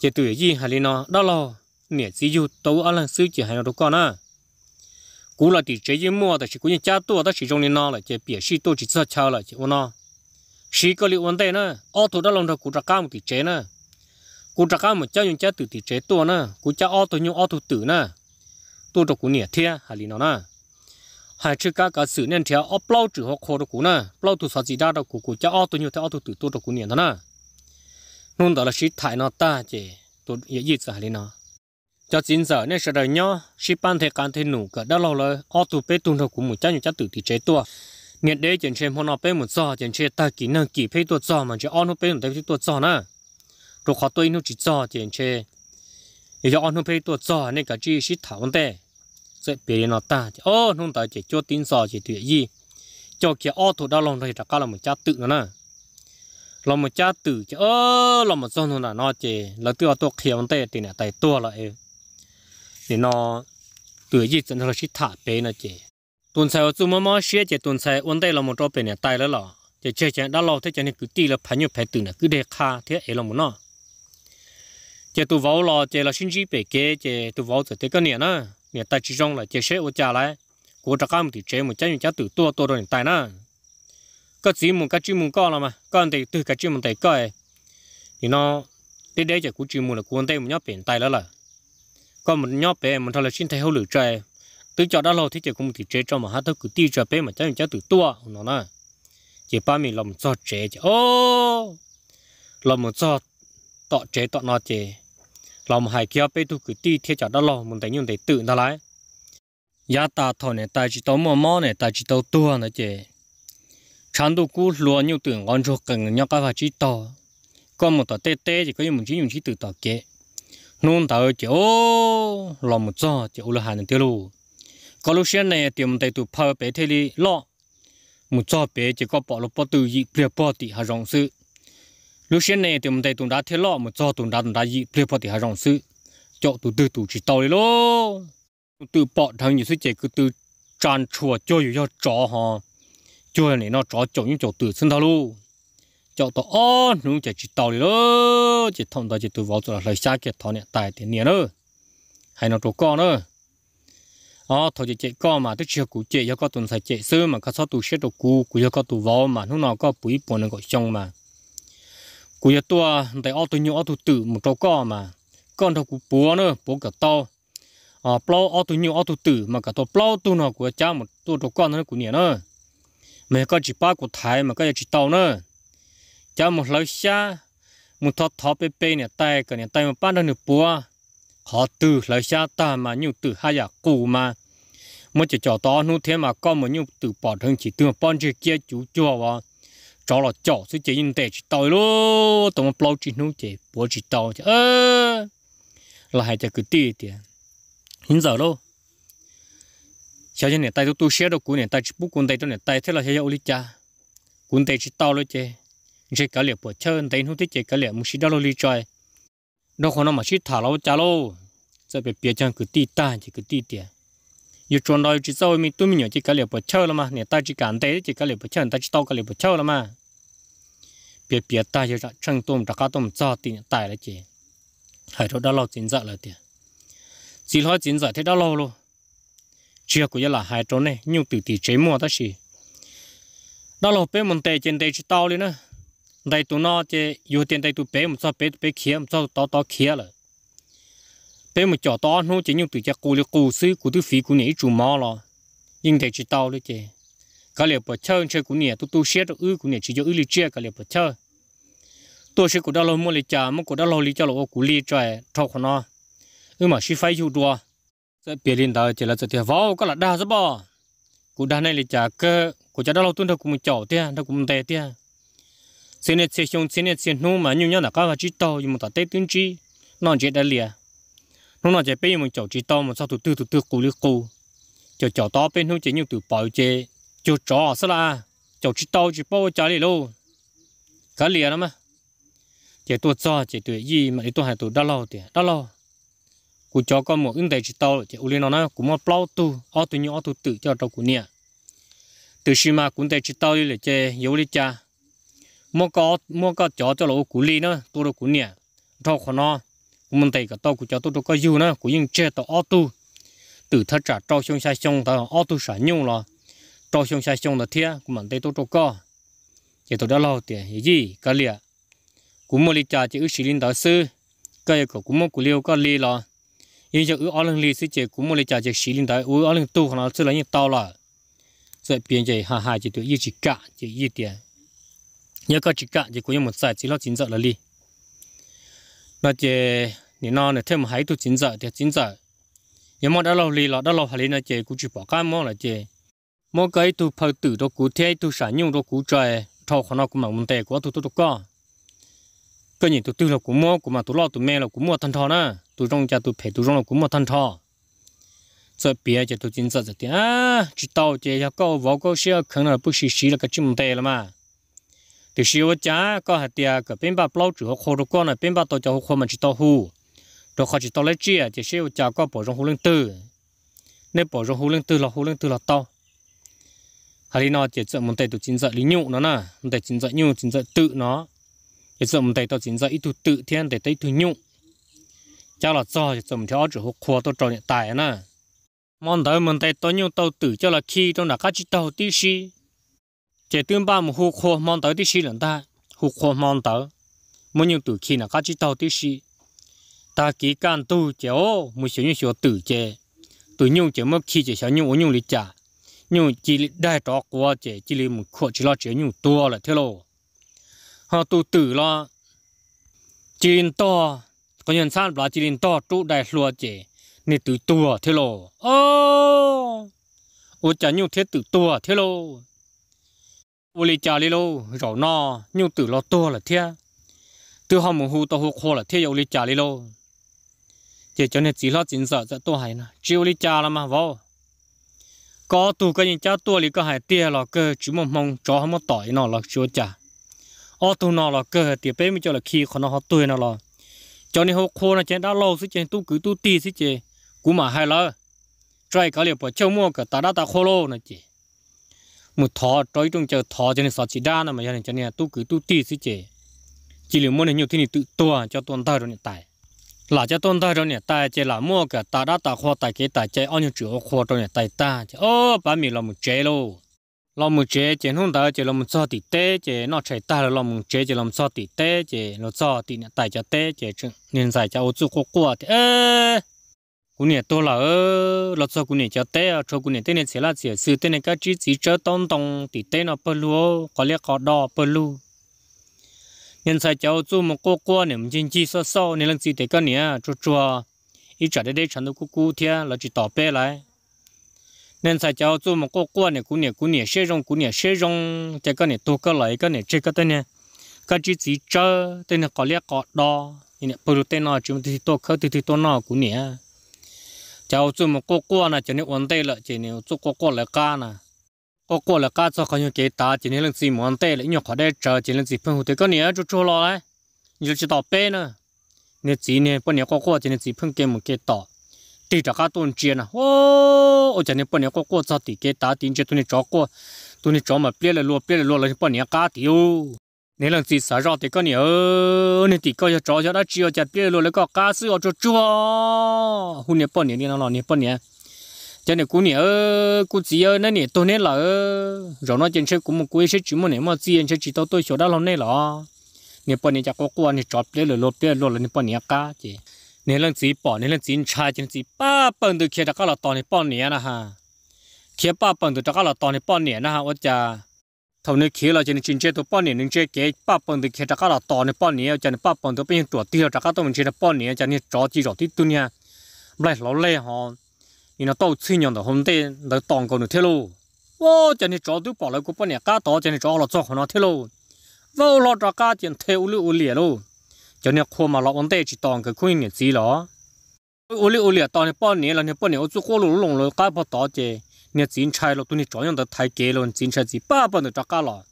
chế tử gì hay nó đó lo nè chỉ yêu tàu ăn lang sứ chế hay nó đâu con nè cú là tỷ chế mua ta chỉ cú nhà cha tua ta chỉ trong nó là chế bịa xí tôi chỉ sợ chào là chế u nó sĩ cái liệu vấn đề nè ô thủ đó lòng thật cú ra cao một tỷ chế nè cú trắc cá một cháu nhung cháu tự thì chế tua na cú cha o tu nhung o tô tử na tua cho cú nhẹ thea hà lì nó nè hai chữ cá cá sử nên theo ô plau chữ họ khổ cho cú nè plau tu sát gì ra cho cú cú cha o tu nhung theo ô tô tự tua cho cú nhẹ đó nôn đó là sĩ thải nó ta chứ tua dễ gì hà lì nó cho chính giờ nên sẽ đợi nhau sĩ ban thế can thế nụ cả đã lâu rồi o tô bê tu cho cú một cháu nhung cháu tử thì chế tua nhiệt đế chuyển trên hôm nào bê một giò chuyển trên ta kỹ năng kỹ phê tua giò mà chỉ o nó bê một tay tua giò na รูวขอตัวอินุจิจ่อเจียนเชยอยากอ่านหนังเพยตัวจ่อเนี่ก็จีชิดถาวเต่เสเปลี่ยนหน้าตาโอ้หนุ่มตาเจียจวติ้งซอเจียตุยยี่จอกเจียอ้อถูกดาลงเลยตะก้าลมืจ้าตึกนะนะลมืจ้าตึกเจียเอ้ลมือ้าหนุ่นน่ะนอเจียเราตัวตัวเขียวเต่ตีเนี่ยไต่ตัวเราเองนี่นอตัวยี่จันทรชิดถาเปนนะเจียตุนใส่จุมมอเสียเจตุนใส่วันได้เราหมดรอบเป็นเนี่ยตายแล้วหรอเจะเชื่อใจด้านเราถ้าจนี่คือตีแล้วพันยุแผ่ตื่นน่ะคือเด็กคาเท่เอลมุนาะ chế tụ vỗ là chế là sinh chi bể kế chế tụ vỗ rồi thế cái này na, nè tại chỉ trong là chế sẽ ô trả lại của trạc cam thì chế một trái một trái tự tua tua rồi tại na, cái gì một cái chim một con là mà con thì từ cái chim một tay coi thì nó tới đây chỉ cũng chim một là anh tay một nhóc biển tay đó là con một nhóc bé một thằng là sinh thấy hậu lửa trời từ cho đã lâu thì chế cũng thì chế cho mà hát thôi cứ ti cho bé mà trái một trái tự tua nó na, chế ba mươi làm cho chế chứ ô làm một cho tọt chế tọt nó chế lòng hải kia bây tu cứ ti thiết chả đó lo mình thấy nhung thấy tự nó lại giá ta thọ này ta chỉ tao mò mò này ta chỉ tao tua nữa chứ chẳng đâu cú lúa nhiều tưởng ngon rồi cần nhau cái phải chỉ to con một tờ tê tê chỉ có những mình chỉ dùng chỉ tự tờ kế, nôn tờ chỉ ô lòng một gió chỉ ô là hàng tiêu luôn có lúc xem này thì mình thấy tụ phơi bé thế đi lo một gió bé chỉ có bỏ lục bỏ tự gì bịa bỏ thì hà rộng sự lúc xuyên này thì mình thấy tụi đã thế lọ mà cho tụi đã tụi đã gì plei thì hai dòng sự cho tụi từ tụi chỉ tàu đấy lô từ bỏ thằng nhiều sự chạy cứ từ tràn chùa chơi cho chó ha, chơi này nó chó chó những chó từ sinh thao luôn chó to on nó chạy chỉ tàu đấy lô chỉ thông ta chỉ từ vào chỗ là lời xa kiệt thọ này tài tiền nè nữa hay nó chỗ con nữa à, thôi chỉ chạy con mà tức chưa cụ chỉ có con tuần sai chỉ sớm mà các số tụ sẽ đồ cụ cụ cho con tụ vào mà lúc nào có bụi bùn nó gọi mà cú nhà tua tại ô tô ô tô tự một trâu co mà con đâu cú búa nữa búa cả to à plau ô tô nhỏ ô tô tự mà cả to plau tu nó của cha một tu trâu con nữa cú nhà nữa mẹ có chỉ ba của thái mà có chỉ tàu nữa cha một lối xa một thọ thọ bê bê nè tay cả nè tay mà bắt được nửa búa họ từ lối xa ta mà nhiều từ hai giả cụ mà một chỉ cho to nu thế mà con mà nhiều từ bỏ thân chỉ từ chỉ kia chú chùa vào cho là cho sự chỉ nhìn tệ chỉ tội luôn tụi mình lâu chỉ nấu chỉ bữa chỉ tội chứ ơ là hai cha cứ tì tì hiện giờ luôn cho nên này tay tôi tôi xé được cuốn này tay chỉ bút cuốn tay tôi này tay thế là sẽ ôi cha cuốn tay chỉ to luôn chứ chỉ cả liệp bữa chơi tay nấu thế chỉ cả liệp muốn xí đó luôn đi chơi Đâu còn nó mà xí thả lâu cha luôn sẽ bị bịa chăng cứ tì ta chỉ cứ tì tiền 有转到只做面对面就搞了不巧了嘛，你带只干带就搞了不巧，带只刀搞了不巧了嘛。别别带些啥，正东这家东早点带了去，还说到老紧张了点，最好紧张听到老了，只要过一拉还着呢，牛弟弟这么的是，那老百们带进带去刀了呢，带到那这有点带到白，我们做白白切，我们做刀刀切了。bây mà chờ tao nó chỉ những từ cha cô là cô sư cô thứ phi cô nè chủ má lo nhưng thầy chỉ tao đấy chứ cái liệu bờ chơi chơi cô nè tôi tôi xét ư của nè chỉ cho ư lý chia cả liệu bờ chơi tôi sẽ của đa lô mua lý cha mà của đa lô lý cho là của lý trời thọ của nó ư mà chỉ phải chịu đua sẽ biết lên đời chỉ là sẽ thiệt vào vâng, có là đa rất bò cô đa này lý cha cơ cô cha đa lô tuân theo cùng chờ chọn tia theo cùng tệ tia xin hết xin xong xin hết xin nu mà nhiều nhất là các vật chỉ tao nhưng mà ta tết tuyên chi non chết đã liền nó nào chế bây giờ mình chậu chỉ to mà sao tụt tư tụt tư cố lưu cố chậu chậu to bên hướng chế nhiều từ bảo chế chậu chó sao là chậu chỉ to chỉ bảo trái này luôn cá liền lắm mà chế tuột cho chế tuổi gì mà đi tuột hai tuổi đã lâu thì đã lâu cú chó con một ứng đại chỉ to chế u liên nó cũng một bao tu ở tuổi nhỏ tu tự cho đầu cú nè từ khi mà cũng đại chỉ to đi là chế yếu đi cha mua có mua có chó cho nó cú li nữa tu được cú nè thâu khó nó mình thấy cả tàu của cháu tôi có dù nữa cũng những che tàu auto từ thắt trả trâu xuống sai xuống tàu auto sản nhung là trâu xuống sai xuống là thia của mình thấy tôi có chỉ tôi đã lo tiền gì cả lìa cũng một lít trà chỉ ước xí linh sư cái của của một cái liêu có li là nhưng giờ ước ở lần li sư chỉ cũng một lít trà chỉ xí linh tàu ước ở lần tu hoặc là sư là những tàu là sẽ biến chỉ hai hai chỉ tôi yêu chỉ cả chỉ yêu tiền nhớ cái chỉ cả chỉ có một sai chỉ lo chính giờ là li nó chỉ ni nó này thêm hai tu chín giờ thì chín giờ nhưng mà đã lâu lì lọ đã lâu phải nó chỉ cũng chỉ bỏ cái mò là chỉ mỗi cái tu phải tử đó cụ thể tu sản nhung đó cụ trời thâu khó nó cũng mà vấn đề của tu tu tu co, cái gì tu tư là cũng mua cũng mà tu lo tu mê là cũng mua thân thọ nè, tu trong gia tu phải tu trong là cũng mua thân thọ giờ bia chỉ tu chín giờ thì à chỉ tàu chỉ là câu võ câu xe khẩn là bất xí xí là cái chuyện vấn đề là mà thì siêu chả có hạt tiền có bên ba lâu chủ khô đồ con là bên ba tôi cho khô mình chỉ to hù rồi khó chỉ to lấy chia thì siêu chả có bỏ trong hồ lưng tư nên bỏ trong hồ lưng tư là hồ lưng tư là to hạt đi nó chỉ sợ một tay tôi chính dạy lý nhụ nó nè một tay chính dạy nhụ chính dạy tự nó chỉ sợ một tay tôi chính dạy ít thu tự thiên để tay thu nhụ cho là do chỉ sợ một theo chủ khô tôi trò hiện tại nè món tới một tay tôi nhụ tôi tự cho là khi trong là các chỉ tàu tí xí chỉ tương ba một hụt khô mong tới tí xí lần ta hụt khô mong tới muốn nhiều từ khi nào các chị tàu tí xí ta kỹ càng tu chỉ ô một số những số tự chế tự nhung chỉ mất khi chỉ sao nhung nhung lý trả nhung chỉ đại trọ của chỉ chỉ lý một khổ chỉ lo chỉ nhung tua là thế lo họ tu tự lo chỉ linh to có nhân san là chỉ linh to trụ đại lúa chỉ nên tự tua thế lo ô ô chả nhung thế tự tua thế lo vô lý chả lý lô rổ no nhưng từ lo to là thế. từ họ mù hù to hù khô là thế, vô lý chả lý lô chỉ cho nên chỉ lo chính sợ sẽ tôi hay nè chỉ vô lý chả là mà vô có tụ cái gì cháu tôi lý có hai tia là cơ chú mong mong cho họ một tỏi nó là chúa chả ở tụ nó là cơ thì bé mới cho là khi còn nó họ tuổi nó là cho nên họ khô là chén đã lâu xí chén tu cứ tu ti xí chè cũng mà hay lơ. trai cái liệu bỏ châu mua cả ta đã ta khô lô nè chị một thọ trói trong chờ thọ cho nên sọt chỉ đa nó mà cho nên cho nên tu cứ tu tì sĩ chế chỉ liệu muốn nhiều thứ này tự tua cho tuần thơ rồi này tài là cho tuần thơ rồi này tài chỉ là mua cả ta đã ta khoa tài cái tài chế ăn nhiều chữa khoa rồi này tại ta chỉ ô bà mì là một chế luôn là một chế chỉ không ta chỉ là một so tì tê chế nó chạy ta là một chế chỉ là một so tì tê chế nó so tì này tài cho tê chế nên giải cho ô chú khoa thì ê cú nè tôi là lọt sau cú nè cho té cho cú nè tên nè sẽ là chỉ sự tên này cái chỉ chỉ cho tông tông thì tên nó bơ lúa có lẽ có đỏ bơ lú nhân sai cháu chú một cô cô nè mình chính chi so so nè lần gì thế cái nè chua chua ít trả đây đây chẳng được cú cú thia là chỉ tỏ bé lại nên sai cháu chú một cô cô nè cú nè cú nè xe rong cú nè xe rong thế cái nè to cái lại cái nè chơi cái tên nè các chỉ chỉ cho tên nè có lẽ có đỏ nè bơ lú tên nó chúng thì to khơi thì to nó cú nè cháu chú một cô cô nè chỉ nên ổn tê là chỉ nên chú cô cô là cá nè cô cô là cá cho không những cái ta chỉ nên làm gì mà ổn tê là nhiều khó để chờ chỉ nên gì phân hụt cái này chú chú lo đấy nhiều chỉ đọc bê nữa nên chỉ nên bọn nhà cô cô chỉ nên gì phân cái một cái tỏ thì cho cá tuần chia nè ô ô chỉ nên bọn nhà cô cô cho thì cái ta tính cho tụi này chó cô tụi này chó mà biết là lúa biết là lúa là bọn nhà cá tiêu nếu là gì sợ rõ thì có nhiều nên thì có cho chó cho đã chiều chặt bia rồi lấy có cá chỗ cho chua hôn nè bọn nè nó nè bọn nè cho nên cú nè cú gì ơi nên nè tôi nè là rồi nó chân sẽ cũng một cuối sẽ chỉ một nè mà gì sẽ chỉ tôi tôi chỗ đã lâu nè là nè bọn nè chặt có cua nè chọt bia rồi lột bia rồi nè bọn nè cá chị nè lần gì bỏ nè lần gì cha chân gì ba bằng từ kia đã có là tòn nè bọn nè nè ha khi ba bận được đã có là tòn nè bọn nè nè ha tôi cha thầu này khí là cho nên chính chế tôi bao nhiêu nên chế cái ba phần thì khi ta cả là to nên bao nhiêu chân nên ba phần tôi bây giờ tuổi tiêu ta cả mình chế là bao nhiêu chân nên rõ chỉ rõ tí tu nha lại lâu lệ họ nên nó tàu xuyên nhận được hôm tê nó tòng cầu được thế lô ô chân nên rõ tôi bỏ lại cũng bao nhiêu cá to cho nên rõ là cho họ nó thế lô vô lo ra cá tiền thế u lưu u lìa lô chân nên khô mà lọ ông tê chỉ tòng cái khuyên này gì đó u lưu u lìa tòng này bao nhiêu là này bao nhiêu chú khô lù lùng rồi cá bao to chơi 你警察了，对你照样的太给了，警察是爸爸的咋干了？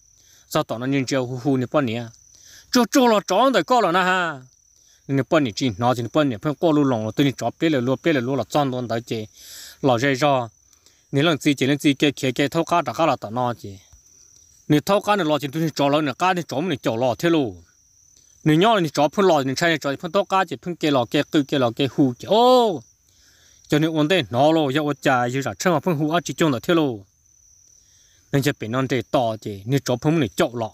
咋当了人家呼呼你半年，这做了照样的搞了呢哈？你半年进，拿进半年，碰过路龙了，对你找别的路，别的路了，脏乱的这，老在这，你让自己人自己给给给偷干的干了的那些，你偷干的老进对你找了，你干的找你找老铁喽。你娘你找碰老，你才找碰偷干的碰给老给狗给老给呼给哦。cho nên ổn định nó lo yêu ở cha yêu ra chăng phong hú ở chỉ trong là thế lo nên chỉ bên non để to chỉ nên chỗ phong này chỗ lọ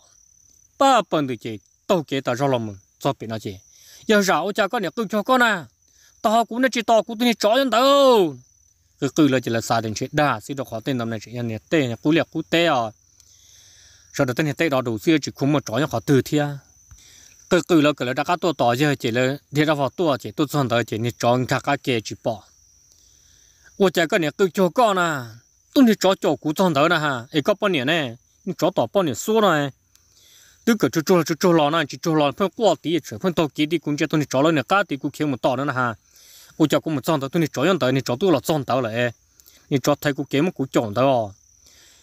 ba phần thì chỉ tàu kế ta ra lòng mình cho bên nó chỉ yêu ra ở cha con này cứ cho con à to cũng nên chỉ to cũng nên chỗ nhân đâu cứ cứ là chỉ là xa đến chuyện đa xí được khó tên năm này chỉ nhân này tê này cú liệt cú tê à đó tên này tê đó đủ xưa chỉ cũng một chỗ nhân khó từ thia à. cứ cứ là cứ là đã cá to to chứ chỉ là thì ra vào to chỉ tôi chọn tới chỉ nên chọn cả cái kia chỉ bỏ 我这个年都交高呢，都你找找古装头了哈，一个半年呢，你找到半年说了，都个就做就做老呢，就做老碰挂地，碰到基地工作都你找了呢，家地顾客么到了呢哈，我叫我们装头都你照样头，你找到了装头了哎，你找泰国给么古装头哦，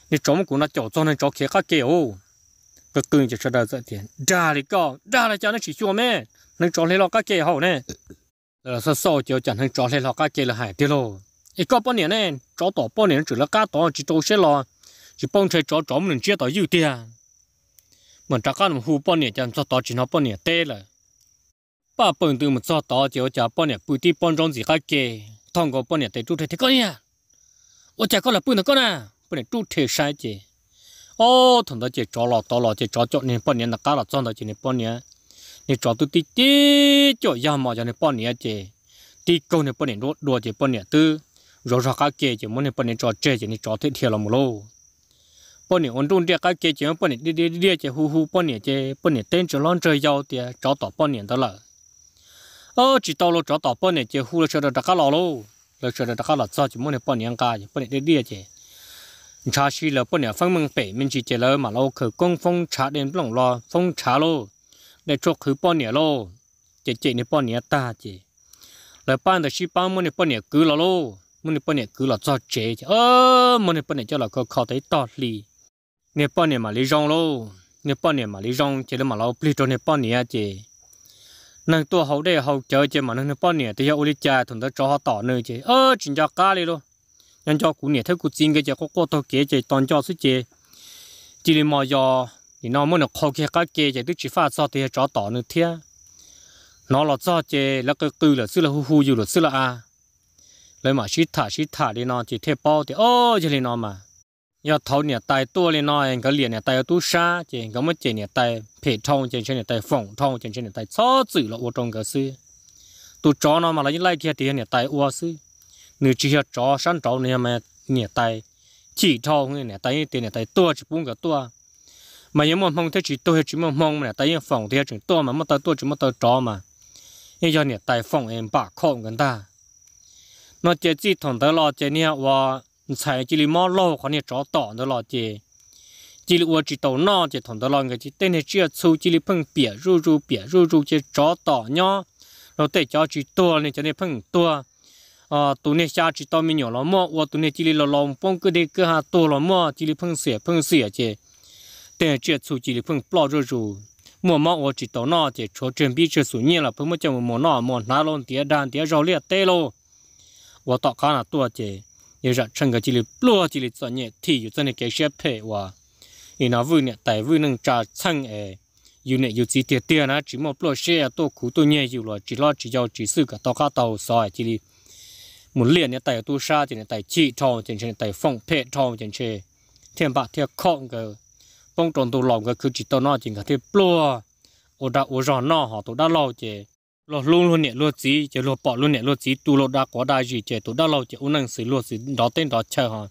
你找么古那叫装呢找客家给哦，个东西吃到这点，炸的高，炸的叫那起小妹，能找来了家给好呢，呃，说烧酒叫能找来了家给了还的喽。一个半年呢，找到半年除了干到就做些了，就帮车找找们接到有的，们这干农户半年将做到只那半年得了，把本都们做到就加半年不地半庄子还给，通过半年得住的这个呀，我这个了不能个呢，不能住的山姐，哦，同到这找了到了这找找你半年那干了赚到今年半年，你找到滴滴就要么叫你半年这，地沟你半年多多这半年多。rồi ra cái kê chỉ muốn bọn này trò chơi chỉ này trò thế thiệt là một lô bọn này ổn trung địa cái kê chỉ bọn này đi đi đi chỉ hu hu bọn này chỉ bọn này tên chỉ lon chơi giàu thì trò tỏ bọn này đó là ờ chỉ tao lo trò tỏ bọn này chỉ hu là chơi được cá lò lô là chơi được cá lò sao chỉ muốn này bọn này ăn cá chỉ bọn này đi đi chỉ cha xí là bọn này phân mừng bể mình chỉ chơi là mà lâu khử công phong trà đến lòng lo phong trà lô để cho khử bọn này lô chỉ chỉ này bọn này ta chỉ là ban thì xí ban muốn này bọn này cứ lò lô muốn bọn này cứ là cho chế ờ, ơ muốn bọn này cho là có khó thấy to lì nè bọn này mà lý rong lô nè bọn này mà lý rong chỉ là mà lâu pli cho nè bọn này chứ nàng tua hậu đây hậu chờ chứ mà nè bọn này thì yêu lý cha thằng đó cho họ tỏ nơi chứ ơ chính cho cá đi luôn nhân cho cú nè thấy cú xin cái chứ có có to kế chứ toàn cho sức chứ chỉ là mà giờ thì nó muốn là khó kia cái kia chứ tức chỉ phát sao thì cho tỏ nơi thế nó là cho chứ là cái tư là xứ là hu hu rồi là xứ là a lấy mà xí thả xí thả đi nó chỉ thế bao thì ô chỉ đi nó mà giờ thấu nè, tay tua đi nó anh có liền nè, tay tu sa chỉ có mất chỉ nè, tay phê thong chỉ trên nè, tay phỏng thong chỉ trên nè, tay xó chữ là ô trong cái sư tu chó nó mà lấy lại kia thì nè, tay ô sư nếu chỉ hết chó sẵn chó nè mà nè tay chỉ thong người nhà tay tiền nè, tay tua chỉ bung cái tua mà những mong mong thế chỉ tua chỉ mong mong mà tay phỏng thế chỉ tua mà mất tay tua chỉ mất tay chó mà bây cho nè, tay phỏng em bạc khom gần ta nó chỉ chỉ thằng đó là chỉ nè và xài chỉ là mua lô còn nè chó tỏ đó là chỉ chỉ là chỉ tàu nó chỉ thằng đó là người chỉ tên này chỉ là sâu chỉ là phăng bịa ru ru bịa ru ru chỉ chó tỏ nhó nó để cho chỉ tua này cho nên phăng tua à tụ này xa chỉ tao mình nhỏ lắm mò và tụ này chỉ là lòng phong cứ đi cứ hà tua lắm mò chỉ là phăng sỉa phăng sỉa chỉ tên này chỉ là sâu chỉ là phăng bỏ ru ru mùa mọ ở chỉ tàu nó chỉ cho chuẩn bị cho số nhiên là phăng mà cho mua nó mua ná lon tiền đàn tiền rau liệt tê lô 我到卡那多姐，也是趁个这里落这里作业，体有真的给些配哇。伊那位呢，大位能扎蹭诶，有呢有几点点呢，只么落些多苦多年有了，只了只要只是个到卡到少这里。một liền này tại tu sa thì này tại chỉ thọ trên trên tại phong phệ thọ trên trên thiên bạc thiên khong cái bông tròn tu lòng cái cứ chỉ tao nói chỉ cái thiên plua ở đã ở rõ nó họ tu đã lâu chưa lo luôn luôn nè lo gì chỉ lo bỏ luôn nè lo gì tu lo đã quá đại gì chỉ tu đã lâu chỉ u năng sự lo gì đó tên đó chơi hả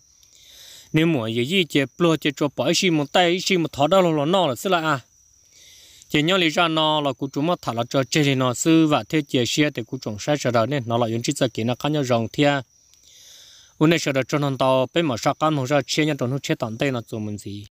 nếu mà gì gì chỉ lo chỉ cho bỏ xí một tay xí một thọ đó lo lo nó là xí lại à chỉ nhau lý ra nó là cụ chúng mà thả là cho chế thì nó sư và thế chỉ xe thì cụ chúng sai sợ đó nên nó là những chiếc xe kia nó khác nhau rồng thia u này sợ đó cho nó to bên mà sao con không ra chia nhau trong nó chết tận tay nó 做 mình gì